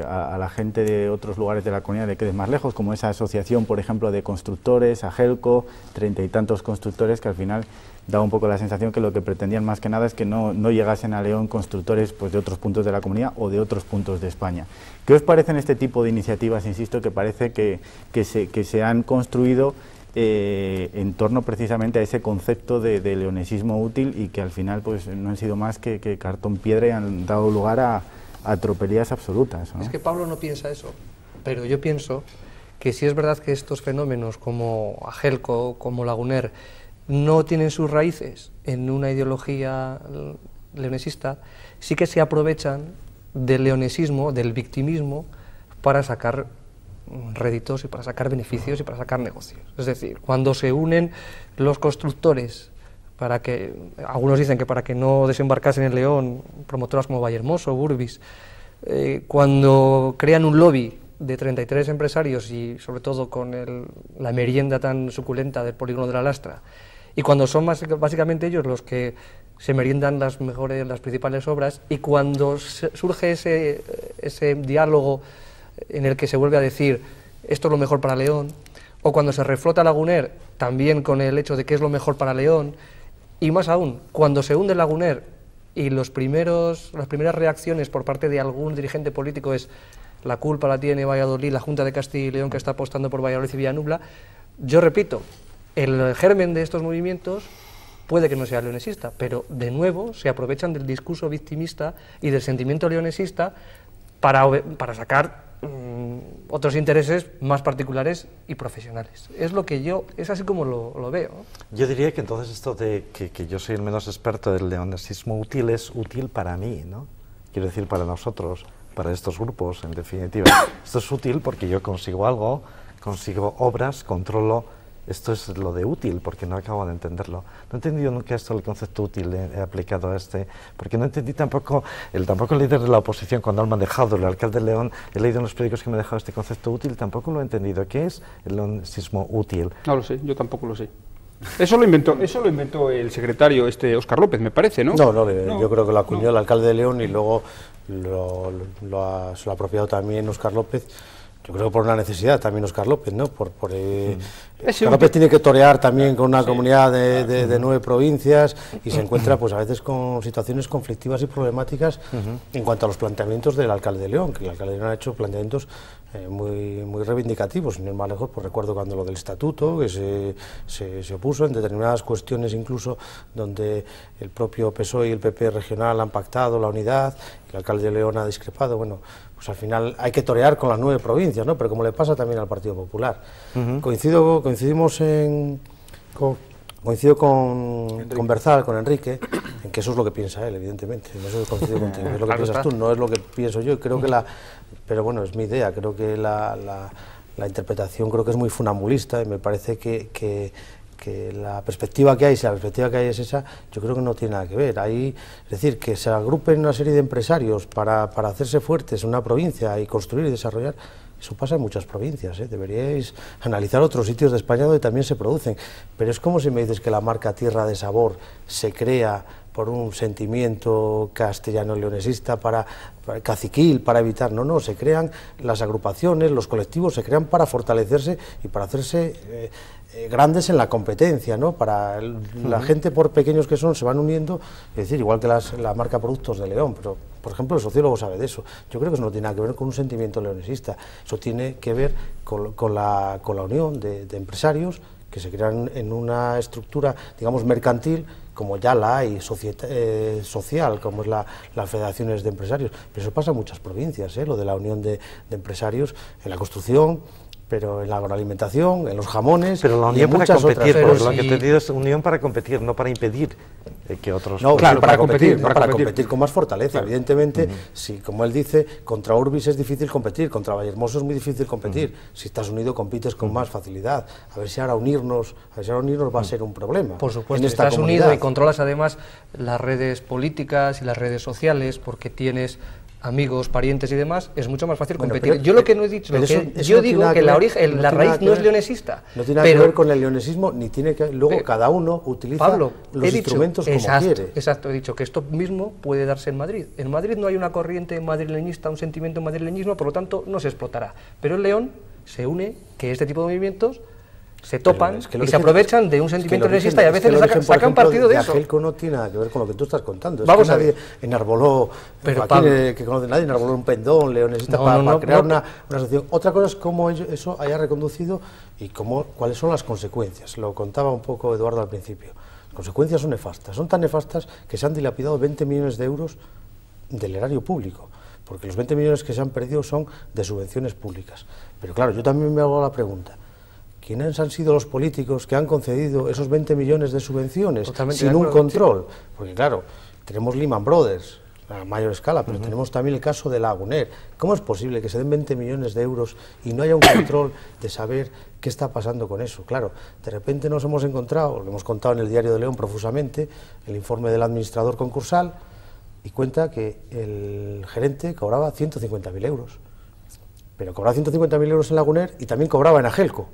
a, a, la gente de otros lugares de la comunidad le quede más lejos, como esa asociación, por ejemplo, de constructores, AGELCO, treinta y tantos constructores que al final da un poco la sensación que lo que pretendían más que nada es que no, llegasen a León constructores pues, de otros puntos de la comunidad o de otros puntos de España. ¿Qué os parecen este tipo de iniciativas, insisto, que parece que, se, que se han construido eh, en torno precisamente a ese concepto de, leonesismo útil y que al final pues, no han sido más que, cartón piedra y han dado lugar a, a absolutas? Es que Pablo no piensa eso, pero yo pienso que si es verdad que estos fenómenos como Agelco, como Laguner, no tienen sus raíces en una ideología leonesista, sí que se aprovechan del leonesismo, del victimismo, para sacar réditos y para sacar beneficios y para sacar negocios. Es decir, cuando se unen los constructores para que, algunos dicen que para que no desembarcasen en León, promotoras como Hermoso, Burbis, eh, cuando crean un lobby de 33 empresarios y sobre todo con la merienda tan suculenta del polígono de la Lastra, y cuando son básicamente ellos los que se meriendan las mejores, las principales obras, y cuando surge ese, diálogo en el que se vuelve a decir esto es lo mejor para León, o cuando se reflota Laguner, también con el hecho de que es lo mejor para León, y más aún, cuando se hunde Laguner y los primeros, las primeras reacciones por parte de algún dirigente político es la culpa la tiene Valladolid, la Junta de Castilla y León que está apostando por Valladolid y Villanubla, yo repito, el germen de estos movimientos puede que no sea leonesista, pero de nuevo se aprovechan del discurso victimista y del sentimiento leonesista para, para sacar mm, otros intereses más particulares y profesionales. Es lo que yo, es así como lo, lo veo. Yo diría que entonces esto de que, que, yo soy el menos experto del leonesismo útil es útil para mí, ¿no? Quiero decir, para nosotros, para estos grupos, en definitiva. esto es útil porque yo consigo algo, consigo obras, controlo esto es lo de útil, porque no acabo de entenderlo. No he entendido nunca esto, el concepto útil eh, he, aplicado a este, porque no entendí tampoco, el tampoco el líder de la oposición, cuando han manejado el alcalde de León, he leído en los periódicos que me ha dejado este concepto útil, tampoco lo he entendido. ¿Qué es el sismo útil? No lo sé, yo tampoco lo sé. Eso lo inventó, eso lo inventó el secretario este Oscar López, me parece, ¿no? No, no, yo creo que lo acuñó el alcalde de León y luego lo, lo, ha, se lo ha apropiado también Oscar López yo creo por una necesidad también Oscar López, ¿no? Por, eh, López tiene que torear también con una comunidad de, nueve provincias y se encuentra pues a veces con situaciones conflictivas y problemáticas en cuanto a los planteamientos del alcalde de León, que el alcalde de León ha hecho planteamientos eh, muy, muy reivindicativos, sin ir más lejos, pues recuerdo cuando lo del estatuto, que se, se, opuso en determinadas cuestiones incluso donde el propio PSOE y el PP regional han pactado la unidad, el alcalde de León ha discrepado, bueno, pues al final hay que torear con las nueve provincias, ¿no? Pero como le pasa también al Partido Popular. Coincido, coincidimos en... Coincido con conversar con Enrique, en que eso es lo que piensa él, evidentemente. eso Es lo que piensas tú, no es lo que pienso yo. Creo que la, pero bueno, es mi idea. Creo que la, interpretación creo que es muy funambulista y me parece que, la perspectiva que hay, si la perspectiva que hay es esa, yo creo que no tiene nada que ver. Ahí, es decir, que se agrupen una serie de empresarios para, para hacerse fuertes en una provincia y construir y desarrollar eso pasa en muchas provincias, ¿eh? deberíais analizar otros sitios de España donde también se producen. Pero es como si me dices que la marca Tierra de Sabor se crea por un sentimiento castellano-leonesista para, caciquil, para evitar. No, no, se crean las agrupaciones, los colectivos, se crean para fortalecerse y para hacerse eh, eh, grandes en la competencia, ¿no? Para la gente, por pequeños que son, se van uniendo, es decir, igual que las, la marca Productos de León, pero por ejemplo, el sociólogo sabe de eso. Yo creo que eso no tiene nada que ver con un sentimiento leonesista. Eso tiene que ver con, la, unión de, empresarios que se crean en una estructura, digamos, mercantil, como ya la hay, eh, social, como es la, las federaciones de empresarios. Pero eso pasa en muchas provincias, ¿eh? lo de la unión de empresarios en la construcción, pero en la agroalimentación, en los jamones. Pero la unión para competir, lo que he entendido, es unión para competir, no para impedir eh, que otros. No, claro, para, competir, para, competir. con más fortaleza. Evidentemente, si, como él dice, contra Urbis es difícil competir, contra Hermoso es muy difícil competir. Si estás unido, compites con más facilidad. A ver si ahora unirnos, a ver si unirnos va a ser un problema. Por supuesto, estás unido y controlas además las redes políticas y las redes sociales porque tienes amigos, parientes y demás, es mucho más fácil competir. yo lo que no he eh, dicho, yo digo que, la, raíz no es leonesista. No tiene nada que ver con el leonesismo, ni tiene que luego cada uno utiliza los instrumentos como quiere. Exacto, he dicho que esto mismo puede darse en Madrid. En Madrid no hay una corriente madrileñista, un sentimiento madrileñismo, por lo tanto no se explotará. Pero el León se une que este tipo de movimientos se topan y se aprovechan de un sentimiento es y a veces sacan, partido de, eso. no tiene nada que ver con lo que tú estás contando. Vamos a ver. Nadie enarboló, pero que conoce nadie, enarboló un pendón, leonesista necesita para, crear una, asociación. Otra cosa es cómo eso haya reconducido y cómo, cuáles son las consecuencias. Lo contaba un poco Eduardo al principio. consecuencias son nefastas, son tan nefastas que se han dilapidado 20 millones de euros del erario público porque los 20 millones que se han perdido son de subvenciones públicas. Pero claro, yo también me hago la pregunta, ¿Quiénes han sido los políticos que han concedido esos 20 millones de subvenciones sin un control? Porque claro, tenemos Lehman Brothers a mayor escala, pero tenemos también el caso de Laguner. ¿Cómo es posible que se den 20 millones de euros y no haya un control de saber qué está pasando con eso? Claro, de repente nos hemos encontrado, lo hemos contado en el Diario de León profusamente, el informe del administrador concursal, y cuenta que el gerente cobraba 150.000 euros. Pero cobraba 150.000 euros en Laguner y también cobraba en Agelco.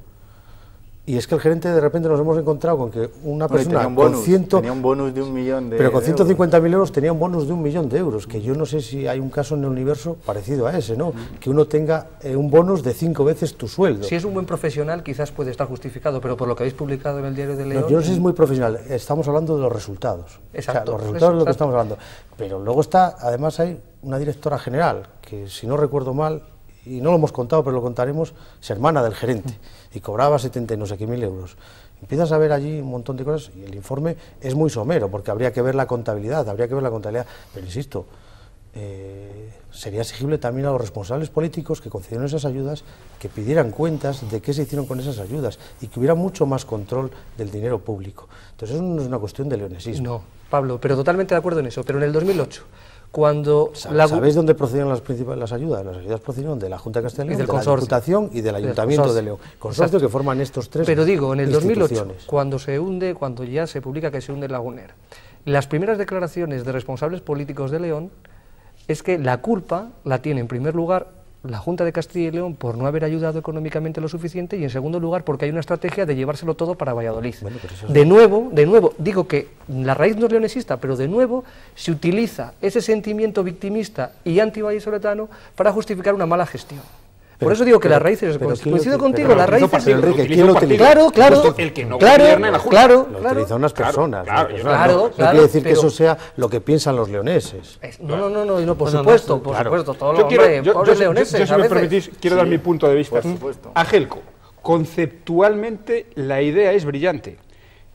Y es que el gerente de repente nos hemos encontrado con que una persona con ciento, tenía un bonus de un millón de Pero con 150.000 euros. tenía un bonus de un millón de euros, que yo no sé si hay un caso en el universo parecido a ese, ¿no? Mm. Que uno tenga eh, un bonus de cinco veces tu sueldo. Si es un buen profesional quizás puede estar justificado, pero por lo que habéis publicado en el diario de León... No, yo no sé si es mm. muy profesional, estamos hablando de los resultados. Exacto. los pues resultados es lo que estamos hablando. Pero luego está, además hay una directora general, que si no recuerdo mal, y no lo hemos contado, pero lo contaremos, es hermana del gerente, y cobraba 70 y no sé qué mil euros. Empiezas a ver allí un montón de cosas y el informe es muy somero, porque habría que ver la contabilidad, habría que ver la contabilidad, pero insisto, eh, sería exigible también a los responsables políticos que concedieron esas ayudas que pidieran cuentas de qué se hicieron con esas ayudas y que hubiera mucho más control del dinero público. Entonces eso no es una cuestión de leonesismo. No, Pablo, pero totalmente de acuerdo en eso, pero en el 2008 cuando... dónde proceden las, las ayudas? Las ayudas proceden de la Junta de y del de consorcio. la Diputación y del Ayuntamiento de León. Consorcio que forman estos tres Pero digo, en el 2008, cuando se hunde, cuando ya se publica que se hunde Laguner, las primeras declaraciones de responsables políticos de León es que la culpa la tiene en primer lugar la Junta de Castilla y León por no haber ayudado económicamente lo suficiente y en segundo lugar porque hay una estrategia de llevárselo todo para Valladolid. De nuevo, de nuevo, digo que la raíz no es leonesista, pero de nuevo se utiliza ese sentimiento victimista y antivallisoletano para justificar una mala gestión. Por eso digo que las raíces, coincido contigo, las raíces... Enrique, ¿quién lo utiliza? Claro, claro, el que no claro, claro, Lo utilizan unas personas. Claro, claro. No quiere decir que eso sea lo que piensan los leoneses. No, no, no, por supuesto, por supuesto, todos los leoneses. si me permitís, quiero dar mi punto de vista. Por supuesto. Agelco, conceptualmente la idea es brillante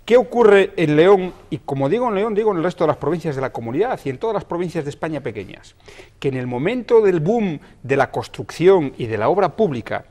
¿Qué ocurre en León? Y como digo en León, digo en el resto de las provincias de la comunidad y en todas las provincias de España pequeñas, que en el momento del boom de la construcción y de la obra pública,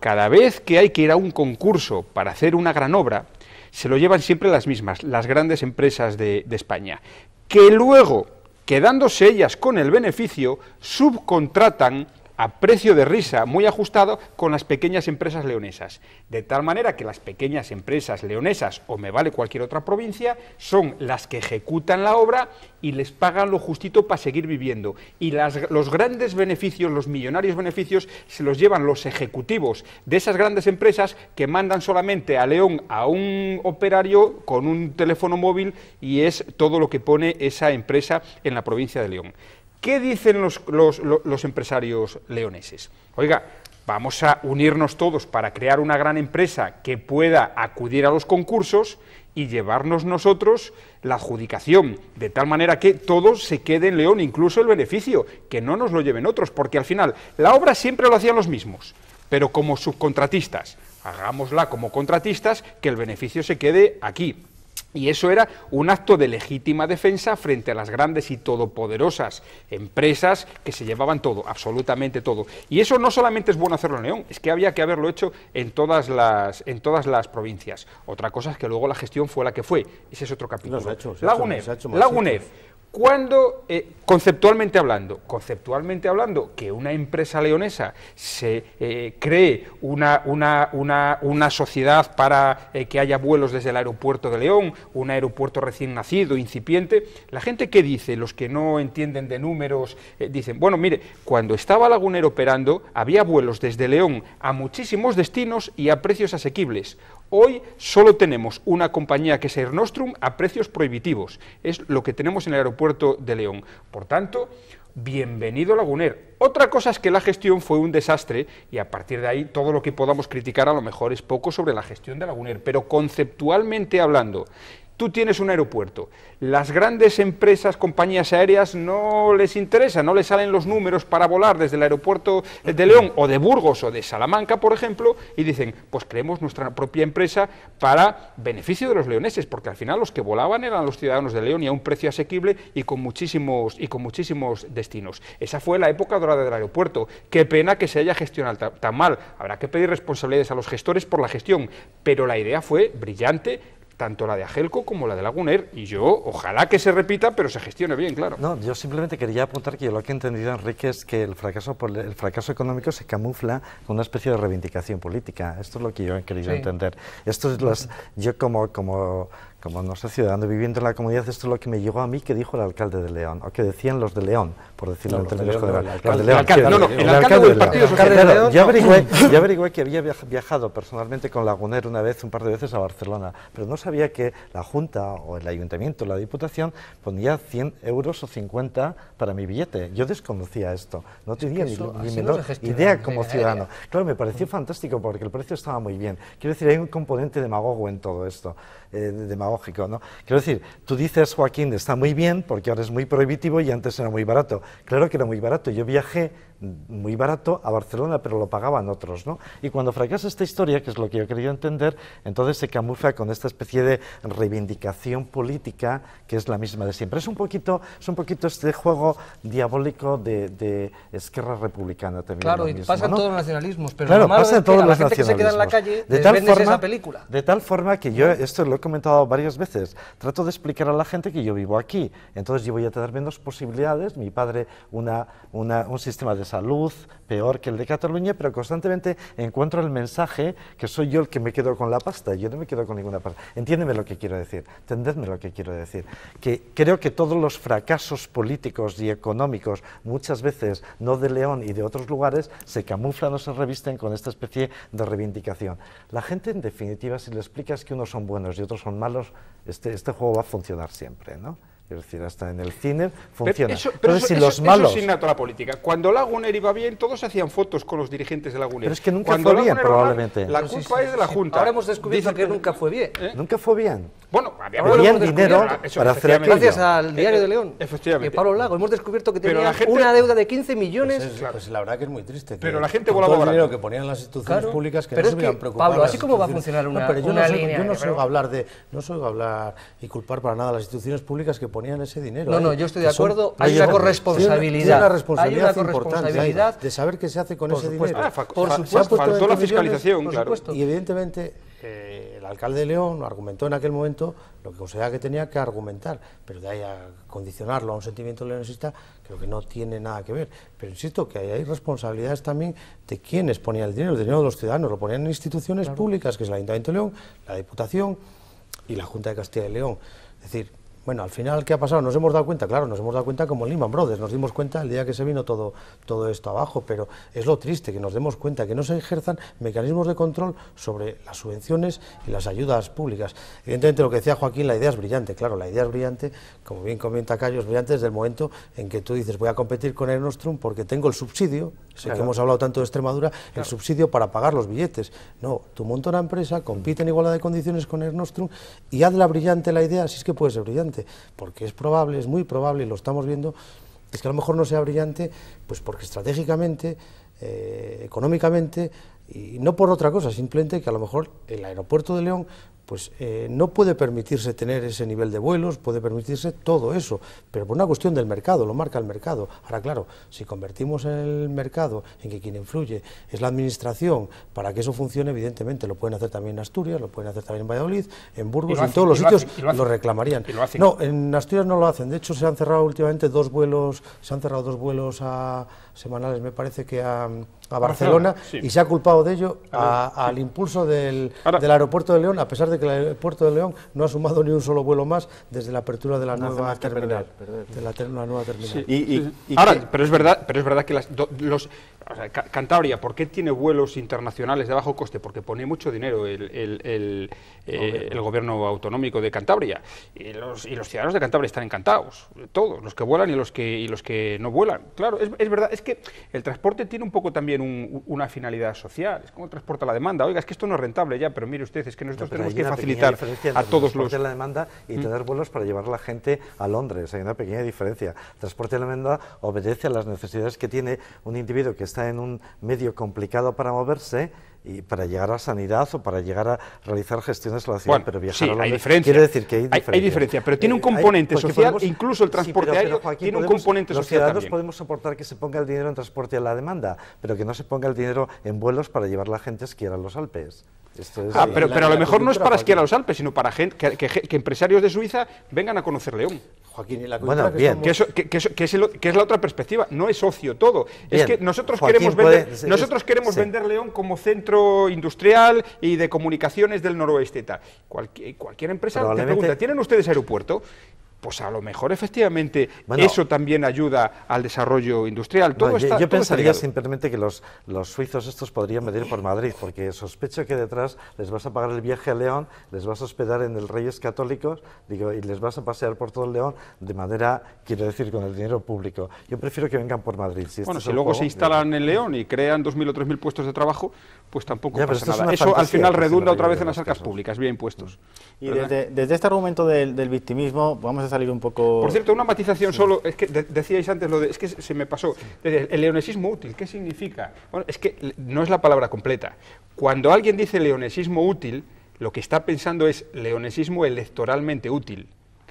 cada vez que hay que ir a un concurso para hacer una gran obra, se lo llevan siempre las mismas, las grandes empresas de, España, que luego, quedándose ellas con el beneficio, subcontratan a precio de risa, muy ajustado con las pequeñas empresas leonesas. De tal manera que las pequeñas empresas leonesas, o me vale cualquier otra provincia, son las que ejecutan la obra y les pagan lo justito para seguir viviendo. Y los grandes beneficios, los millonarios beneficios, se los llevan los ejecutivos de esas grandes empresas que mandan solamente a León a un operario con un teléfono móvil y es todo lo que pone esa empresa en la provincia de León. ¿Qué dicen los, empresarios leoneses? Oiga, vamos a unirnos todos para crear una gran empresa que pueda acudir a los concursos y llevarnos nosotros la adjudicación, de tal manera que todos se quede en León, incluso el beneficio, que no nos lo lleven otros, porque al final la obra siempre lo hacían los mismos, pero como subcontratistas. Hagámosla como contratistas, que el beneficio se quede aquí. Y eso era un acto de legítima defensa frente a las grandes y todopoderosas empresas que se llevaban todo, absolutamente todo. Y eso no solamente es bueno hacerlo en León, es que había que haberlo hecho en todas las, en todas las provincias. Otra cosa es que luego la gestión fue la que fue. Ese es otro capítulo. Lagunef, cuando, eh, conceptualmente hablando, conceptualmente hablando, que una empresa leonesa se eh, cree una, una, sociedad para eh, que haya vuelos desde el aeropuerto de León, un aeropuerto recién nacido, incipiente, la gente que dice, los que no entienden de números, dicen, bueno, mire, cuando estaba Lagunero operando, había vuelos desde León a muchísimos destinos y a precios asequibles. Hoy solo tenemos una compañía que es Air Nostrum a precios prohibitivos. Es lo que tenemos en el aeropuerto de León. Por tanto, bienvenido Laguner. Otra cosa es que la gestión fue un desastre y a partir de ahí todo lo que podamos criticar a lo mejor es poco sobre la gestión de Laguner. Pero conceptualmente hablando, Tú tienes un aeropuerto. Las grandes empresas, compañías aéreas, no les interesa, no les salen los números para volar desde el aeropuerto de León o de Burgos o de Salamanca, por ejemplo, y dicen, pues creemos nuestra propia empresa para beneficio de los leoneses, porque al final los que volaban eran los ciudadanos de León y a un precio asequible y con muchísimos, y con muchísimos destinos. Esa fue la época dorada del aeropuerto. Qué pena que se haya gestionado tan, tan mal. Habrá que pedir responsabilidades a los gestores por la gestión, pero la idea fue brillante, tanto la de Agelco como la de Laguner, y yo ojalá que se repita, pero se gestione bien, claro. No, yo simplemente quería apuntar que yo lo que he entendido, Enrique, es que el fracaso, el fracaso económico se camufla con una especie de reivindicación política. Esto es lo que yo he querido entender. Esto es los, yo como, como, como no soy ciudadano viviendo en la comunidad, esto es lo que me llegó a mí que dijo el alcalde de León, o que decían los de León, por decirlo en términos generales. alcalde de León. No, no, el alcalde del partido claro, yo, averigüé, yo que había viajado personalmente con Laguner una vez, un par de veces a Barcelona, pero no sabía que la Junta o el Ayuntamiento, la Diputación, ponía 100 euros o 50 para mi billete. Yo desconocía esto, no tenía ni, ni menor idea como ¿eh? ciudadano. Claro, me pareció fantástico porque el precio estaba muy bien. Quiero decir, hay un componente demagogo en todo esto. Eh, demagógico. ¿no? Quiero decir, tú dices, Joaquín, está muy bien porque ahora es muy prohibitivo y antes era muy barato. Claro que era muy barato. Yo viajé muy barato a Barcelona, pero lo pagaban otros, ¿no? Y cuando fracasa esta historia, que es lo que yo quería entender, entonces se camufla con esta especie de reivindicación política que es la misma de siempre. Es un poquito, es un poquito este juego diabólico de, de Esquerra Republicana también. Claro, y pasa en todos los nacionalismos, pero claro, lo malo pasa es que la que se queda en la calle de tal esa película. De tal forma que yo, esto lo he comentado varias veces, trato de explicar a la gente que yo vivo aquí, entonces yo voy a tener menos posibilidades, mi padre una un sistema de salud salud peor que el de Cataluña, pero constantemente encuentro el mensaje que soy yo el que me quedo con la pasta, yo no me quedo con ninguna pasta. Entiéndeme lo que quiero decir, entendedme lo que quiero decir. Que creo que todos los fracasos políticos y económicos, muchas veces, no de León y de otros lugares, se camuflan o se revisten con esta especie de reivindicación. La gente, en definitiva, si le explicas que unos son buenos y otros son malos, este, este juego va a funcionar siempre, ¿no? Es decir, hasta en el cine funciona. Pero eso, si los malos... es innato a la política. Cuando Laguner iba bien, todos hacían fotos con los dirigentes de Laguner. Pero es que nunca fue bien, probablemente. la culpa es de la Junta. Ahora hemos descubierto que nunca fue bien. ¿eh? Nunca fue bien. Bueno, había dinero para hacer Gracias al eh, Diario de León. Eh, efectivamente. Que Pablo Lago. Hemos descubierto que tenía una deuda de 15 millones. Pues, pues, la verdad que es muy triste. Pero la gente volaba el dinero que ponían las instituciones públicas que pero no se hubieran preocupado. Pablo, ¿así como va a funcionar una línea? Yo no soy hablar de... No soy hablar y culpar para nada a las instituciones públicas que ponían ese dinero. No, no, yo estoy de acuerdo. Hay una corresponsabilidad. Hay una responsabilidad importante de saber qué se hace con ese dinero. Ah, por supuesto, faltó la fiscalización, claro. Y evidentemente eh, el alcalde de León argumentó en aquel momento lo que consideraba que tenía que argumentar, pero de ahí a condicionarlo a un sentimiento leonesista creo que no tiene nada que ver. Pero insisto que hay responsabilidades también de quienes ponían el dinero, el dinero de los ciudadanos, lo ponían en instituciones públicas, que es el Ayuntamiento de León, la Diputación y la Junta de Castilla y León. Es decir, bueno, al final, ¿qué ha pasado? Nos hemos dado cuenta, claro, nos hemos dado cuenta como Lehman Brothers, nos dimos cuenta el día que se vino todo, todo esto abajo, pero es lo triste que nos demos cuenta que no se ejerzan mecanismos de control sobre las subvenciones y las ayudas públicas. Evidentemente, lo que decía Joaquín, la idea es brillante, claro, la idea es brillante, como bien comenta Cayo, es brillante desde el momento en que tú dices, voy a competir con el porque tengo el subsidio, sé que hemos hablado tanto de Extremadura, el subsidio para pagar los billetes. No, tú monta una empresa, compite en igualdad de condiciones con el Nostrum y hazla brillante la idea, si es que puede ser brillante porque es probable, es muy probable, y lo estamos viendo, es que a lo mejor no sea brillante, pues porque estratégicamente, eh, económicamente, y no por otra cosa, simplemente que a lo mejor el aeropuerto de León pues eh, no puede permitirse tener ese nivel de vuelos, puede permitirse todo eso, pero por una cuestión del mercado, lo marca el mercado. Ahora, claro, si convertimos el mercado en que quien influye es la administración, para que eso funcione, evidentemente lo pueden hacer también en Asturias, lo pueden hacer también en Valladolid, en Burgos, en todos los sitios lo, reclamarían. Lo no, en Asturias no lo hacen, de hecho se han cerrado últimamente dos vuelos, se han cerrado dos vuelos a semanales, me parece que a, Barcelona, y se ha culpado de ello al impulso del, del, aeropuerto de León, a pesar de que el aeropuerto de León no ha sumado ni un solo vuelo más desde la apertura de la nueva terminal. De la, nueva Y, Ahora, pero es verdad, pero es verdad que los, Cantabria, ¿por qué tiene vuelos internacionales de bajo coste? Porque pone mucho dinero el, eh, el, gobierno autonómico de Cantabria. Y los, y los ciudadanos de Cantabria están encantados, todos, los que vuelan y los que, y los que no vuelan. Claro, es, es verdad, es que el transporte tiene un poco también una finalidad social, es como transporta la demanda. Oiga, es que esto no es rentable ya, pero mire usted, es que nosotros tenemos que facilitar a todos los... la demanda y tener ¿Mm? vuelos para llevar la gente a Londres, hay una pequeña diferencia. transporte a la demanda obedece a las necesidades que tiene un individuo que está en un medio complicado para moverse, y para llegar a sanidad o para llegar a realizar gestiones relacionadas, bueno, pero viajar a hay diferencia. decir que hay diferencia. Hay, diferencia, pero tiene eh, un componente social, incluso el transporte aéreo tiene un componente social Los ciudadanos podemos soportar que se ponga el dinero en transporte a la demanda, pero que no se ponga el dinero en vuelos para llevar la gente a esquiar a los Alpes. Ah, pero, pero, a lo mejor no es para esquiar a los Alpes, sino para gente, que empresarios de Suiza vengan a conocer León. Joaquín y bueno, que, bien. Que, es la otra perspectiva, no es ocio todo. Es que nosotros queremos, vender, nosotros queremos vender León como centro industrial y de comunicaciones del noroeste Cualquier, cualquier empresa te pregunta, ¿tienen ustedes aeropuerto? pues a lo mejor efectivamente eso también ayuda al desarrollo industrial. Todo yo, pensaría simplemente que los, los, suizos estos podrían venir por Madrid, porque sospecho que detrás les vas a pagar el viaje a León, les vas a hospedar en el Reyes Católicos digo, y les vas a pasear por todo el León de manera, quiero decir, con el dinero público. Yo prefiero que vengan por Madrid. Si este bueno, si luego se instalan en León y crean 2.000 o 3.000 puestos de trabajo, pues tampoco eso al final redunda otra vez en las arcas públicas, bien impuestos. Y desde, este argumento del, del victimismo, vamos a por cierto, una matización solo, es que decíais antes lo de, es que se me pasó, el leonesismo útil, ¿qué significa? Bueno, es que no es la palabra completa. Cuando alguien dice leonesismo útil, lo que está pensando es leonesismo electoralmente útil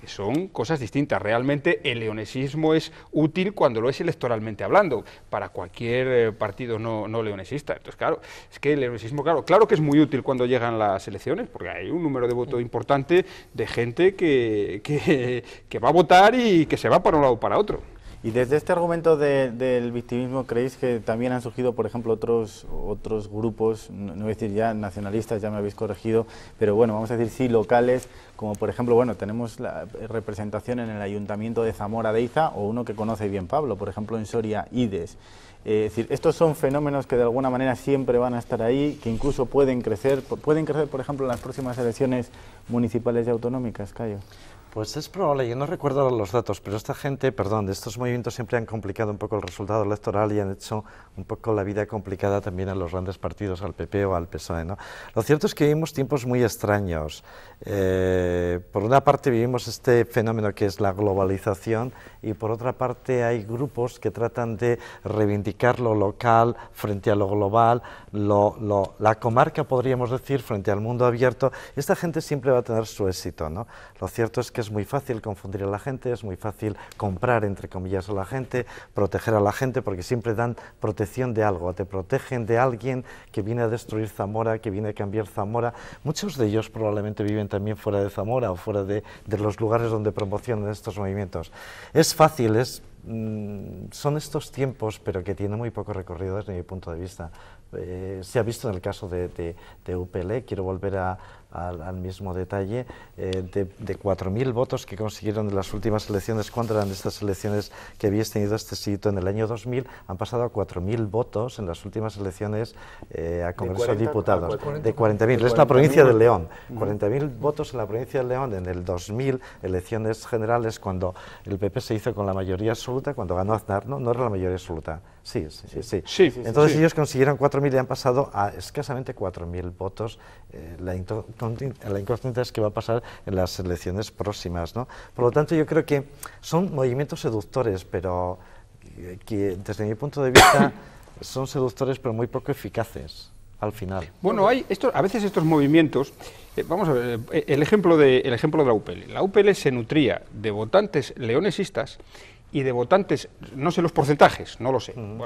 son cosas distintas. Realmente el leonesismo es útil cuando lo es electoralmente hablando, para cualquier eh, partido no, leonesista. Entonces, claro, es que el leonesismo, claro, claro que es muy útil cuando llegan las elecciones, porque hay un número de votos importante de gente que, que, que va a votar y que se va para un lado o para otro. Y desde este argumento del victimismo, ¿creéis que también han surgido, por ejemplo, otros, otros grupos, no, voy a decir ya nacionalistas, ya me habéis corregido, pero bueno, vamos a decir sí locales, como por ejemplo, bueno, tenemos la representación en el Ayuntamiento de Zamora de Iza, o uno que conoce bien Pablo, por ejemplo, en Soria, IDES. Eh, es decir, estos son fenómenos que de alguna manera siempre van a estar ahí, que incluso pueden crecer, pueden crecer, por ejemplo, en las próximas elecciones municipales y autonómicas, Cayo. Pues es probable, yo no recuerdo los datos, pero esta gente, perdón, estos movimientos siempre han complicado un poco el resultado electoral y han hecho un poco la vida complicada también a los grandes partidos, al PP o al PSOE. ¿no? Lo cierto es que vivimos tiempos muy extraños. Eh, por una parte vivimos este fenómeno que es la globalización y por otra parte hay grupos que tratan de reivindicar lo local frente a lo global, la comarca podríamos decir frente al mundo abierto. Esta gente siempre va a tener su éxito. ¿no? Lo cierto es que es muy fácil confundir a la gente, es muy fácil comprar entre comillas a la gente, proteger a la gente porque siempre dan protección de algo, te protegen de alguien que viene a destruir Zamora, que viene a cambiar Zamora. Muchos de ellos probablemente viven también fuera de Zamora o fuera de, de los lugares donde promocionan estos movimientos fáciles, mm, son estos tiempos, pero que tiene muy poco recorrido desde mi punto de vista. Eh, se ha visto en el caso de, de, de UPL, quiero volver a, al, mismo detalle, eh, de, de 4.000 votos que consiguieron en las últimas elecciones, contra eran estas elecciones que habéis tenido este sitio en el año 2000? Han pasado a 4.000 votos en las últimas elecciones eh, a Congreso de, Diputados, ah, de 40.000, es la provincia de León, 40.000 votos en la provincia de León en el 2000, elecciones generales, cuando el PP se hizo con la mayoría absoluta, cuando ganó Aznar, no era la mayoría absoluta, Sí, sí, sí. Entonces ellos consiguieron 4.000 y han pasado a escasamente 4.000 votos. Eh, la, la, es que va a pasar en las elecciones próximas. ¿no? Por lo tanto, yo creo que son movimientos seductores, pero eh, que, desde mi punto de vista son seductores, pero muy poco eficaces al final. Bueno, hay a veces estos movimientos, eh, vamos a ver, el ejemplo, de, el ejemplo de la UPL. La UPL se nutría de votantes leonesistas y de votantes, no sé los porcentajes, no lo sé, mm.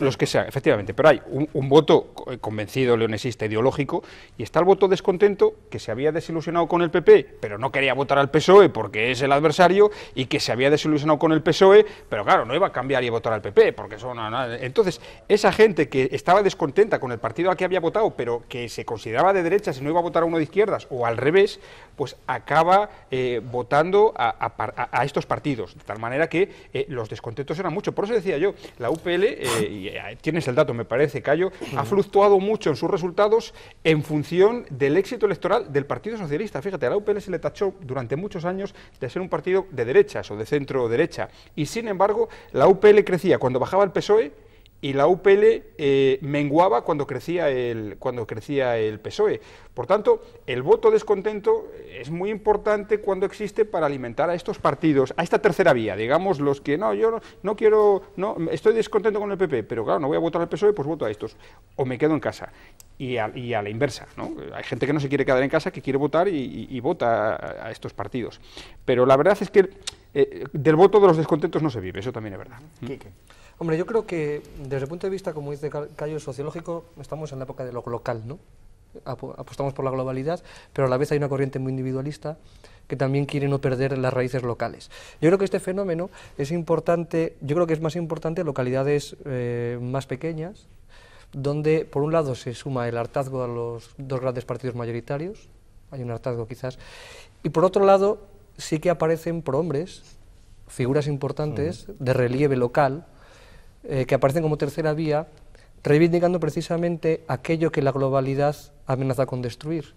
los, que sean, efectivamente, pero hay un, voto eh, convencido, leonesista, ideológico, y está el voto descontento que se había desilusionado con el PP, pero no quería votar al PSOE porque es el adversario, y que se había desilusionado con el PSOE, pero claro, no iba a cambiar y votar al PP, porque eso no... Entonces, esa gente que estaba descontenta con el partido al que había votado, pero que se consideraba de derecha, si no iba a votar a uno de izquierdas, o al revés, pues acaba eh, votando a estos partidos, de tal manera que eh, los descontentos eran muchos. Por eso decía yo, la UPL, eh, y eh, tienes el dato, me parece, Cayo, ha fluctuado mucho en sus resultados en función del éxito electoral del Partido Socialista. Fíjate, a la UPL se le tachó durante muchos años de ser un partido de derechas o de centro derecha. Y sin embargo, la UPL crecía cuando bajaba el PSOE y la UPL eh, menguaba cuando crecía, el, cuando crecía el PSOE. Por tanto, el voto descontento es muy importante cuando existe para alimentar a estos partidos, a esta tercera vía, digamos, los que no, yo no, quiero, no, estoy descontento con el PP, pero claro, no voy a votar al PSOE, pues voto a estos, o me quedo en casa. Y a, la inversa, ¿no? Hay gente que no se quiere quedar en casa, que quiere votar y, vota a estos partidos. Pero la verdad es que eh, del voto de los descontentos no se vive, eso también es verdad. Mm. Quique. Hombre, yo creo que desde el punto de vista, como dice Cayo, sociológico, estamos en la época de lo local, ¿no? apostamos por la globalidad, pero a la vez hay una corriente muy individualista que también quiere no perder las raíces locales. Yo creo que este fenómeno es importante, yo creo que es más importante en localidades eh, más pequeñas, donde por un lado se suma el hartazgo a los dos grandes partidos mayoritarios, hay un hartazgo quizás, y por otro lado sí que aparecen por hombres, figuras importantes de relieve local, eh, que aparecen como tercera vía, reivindicando precisamente aquello que la globalidad amenaza con destruir,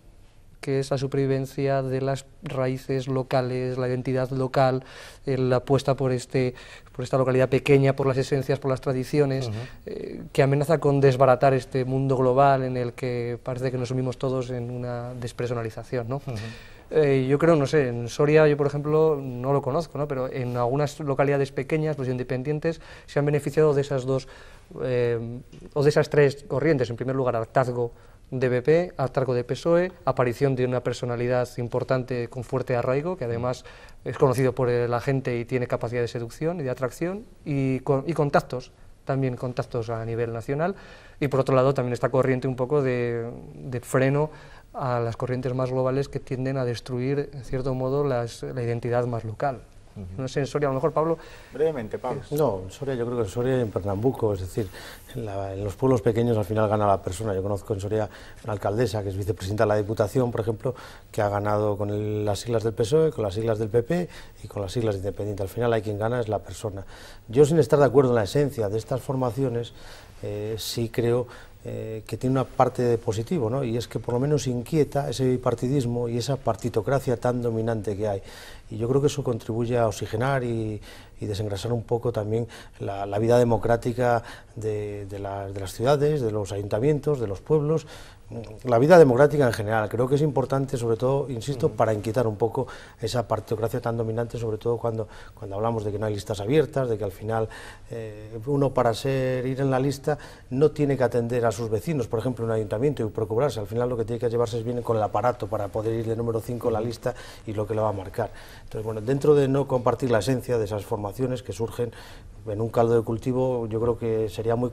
que es la supervivencia de las raíces locales, la identidad local, eh, la apuesta por, este, por esta localidad pequeña, por las esencias, por las tradiciones, eh, que amenaza con desbaratar este mundo global en el que parece que nos sumimos todos en una despersonalización. ¿no? Eh, yo creo, no sé, en Soria yo, por ejemplo, no lo conozco, ¿no? pero en algunas localidades pequeñas los independientes se han beneficiado de esas dos, eh, o de esas tres corrientes. En primer lugar, hartazgo de BP, hartazgo de PSOE, aparición de una personalidad importante con fuerte arraigo, que además es conocido por la gente y tiene capacidad de seducción y de atracción, y, y contactos también contactos a nivel nacional y por otro lado también esta corriente un poco de freno a las corrientes más globales que tienden a destruir, en cierto modo, la identidad más local. No sé, en Soria, a lo mejor, Pablo... Brevemente, Pablo. Eh, no, en Soria, yo creo que en Soria y en Pernambuco, es decir, en, los pueblos pequeños al final gana la persona. Yo conozco en Soria una alcaldesa que es vicepresidenta de la Diputación, por ejemplo, que ha ganado con las siglas del PSOE, con las siglas del PP y con las siglas de Independiente. Al final hay quien gana es la persona. Yo, sin estar de acuerdo en la esencia de estas formaciones, eh, sí creo eh, que tiene una parte de positivo, y es que por lo menos inquieta ese bipartidismo y esa partitocracia tan dominante que hay. Y yo creo que eso contribuye a oxigenar y, desengrasar un poco también la, vida democrática de, las ciudades, de los ayuntamientos, de los pueblos, la vida democrática en general. Creo que es importante, sobre todo, insisto, para inquietar un poco esa partidocracia tan dominante, sobre todo cuando, cuando hablamos de que no hay listas abiertas, de que al final eh, uno para ser ir en la lista no tiene que atender a sus vecinos, por ejemplo, un ayuntamiento y procurarse. Al final lo que tiene que llevarse es bien con el aparato para poder ir de número 5 en la lista y lo que lo va a marcar. Entonces, bueno, dentro de no compartir la esencia de esas formaciones que surgen en un caldo de cultivo yo creo que sería muy,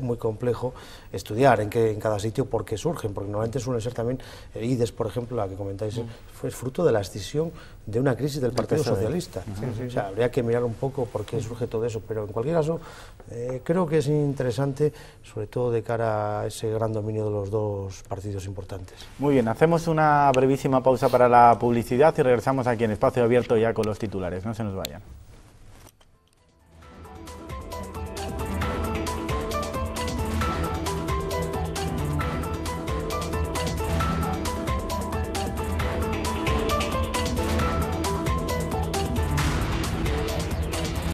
muy complejo estudiar en, que en cada sitio por qué surgen, porque normalmente suelen ser también eh, IDES, por ejemplo, la que comentáis, mm. fue fruto de la escisión de una crisis del Partido ¿eh? Socialista. o sea, habría que mirar un poco por qué mm. surge todo eso, pero en cualquier caso eh, creo que es interesante, sobre todo de cara a ese gran dominio de los dos partidos importantes. Muy bien, hacemos una brevísima pausa para la publicidad y regresamos aquí en Espacio Abierto ya con los titulares, no se nos vayan.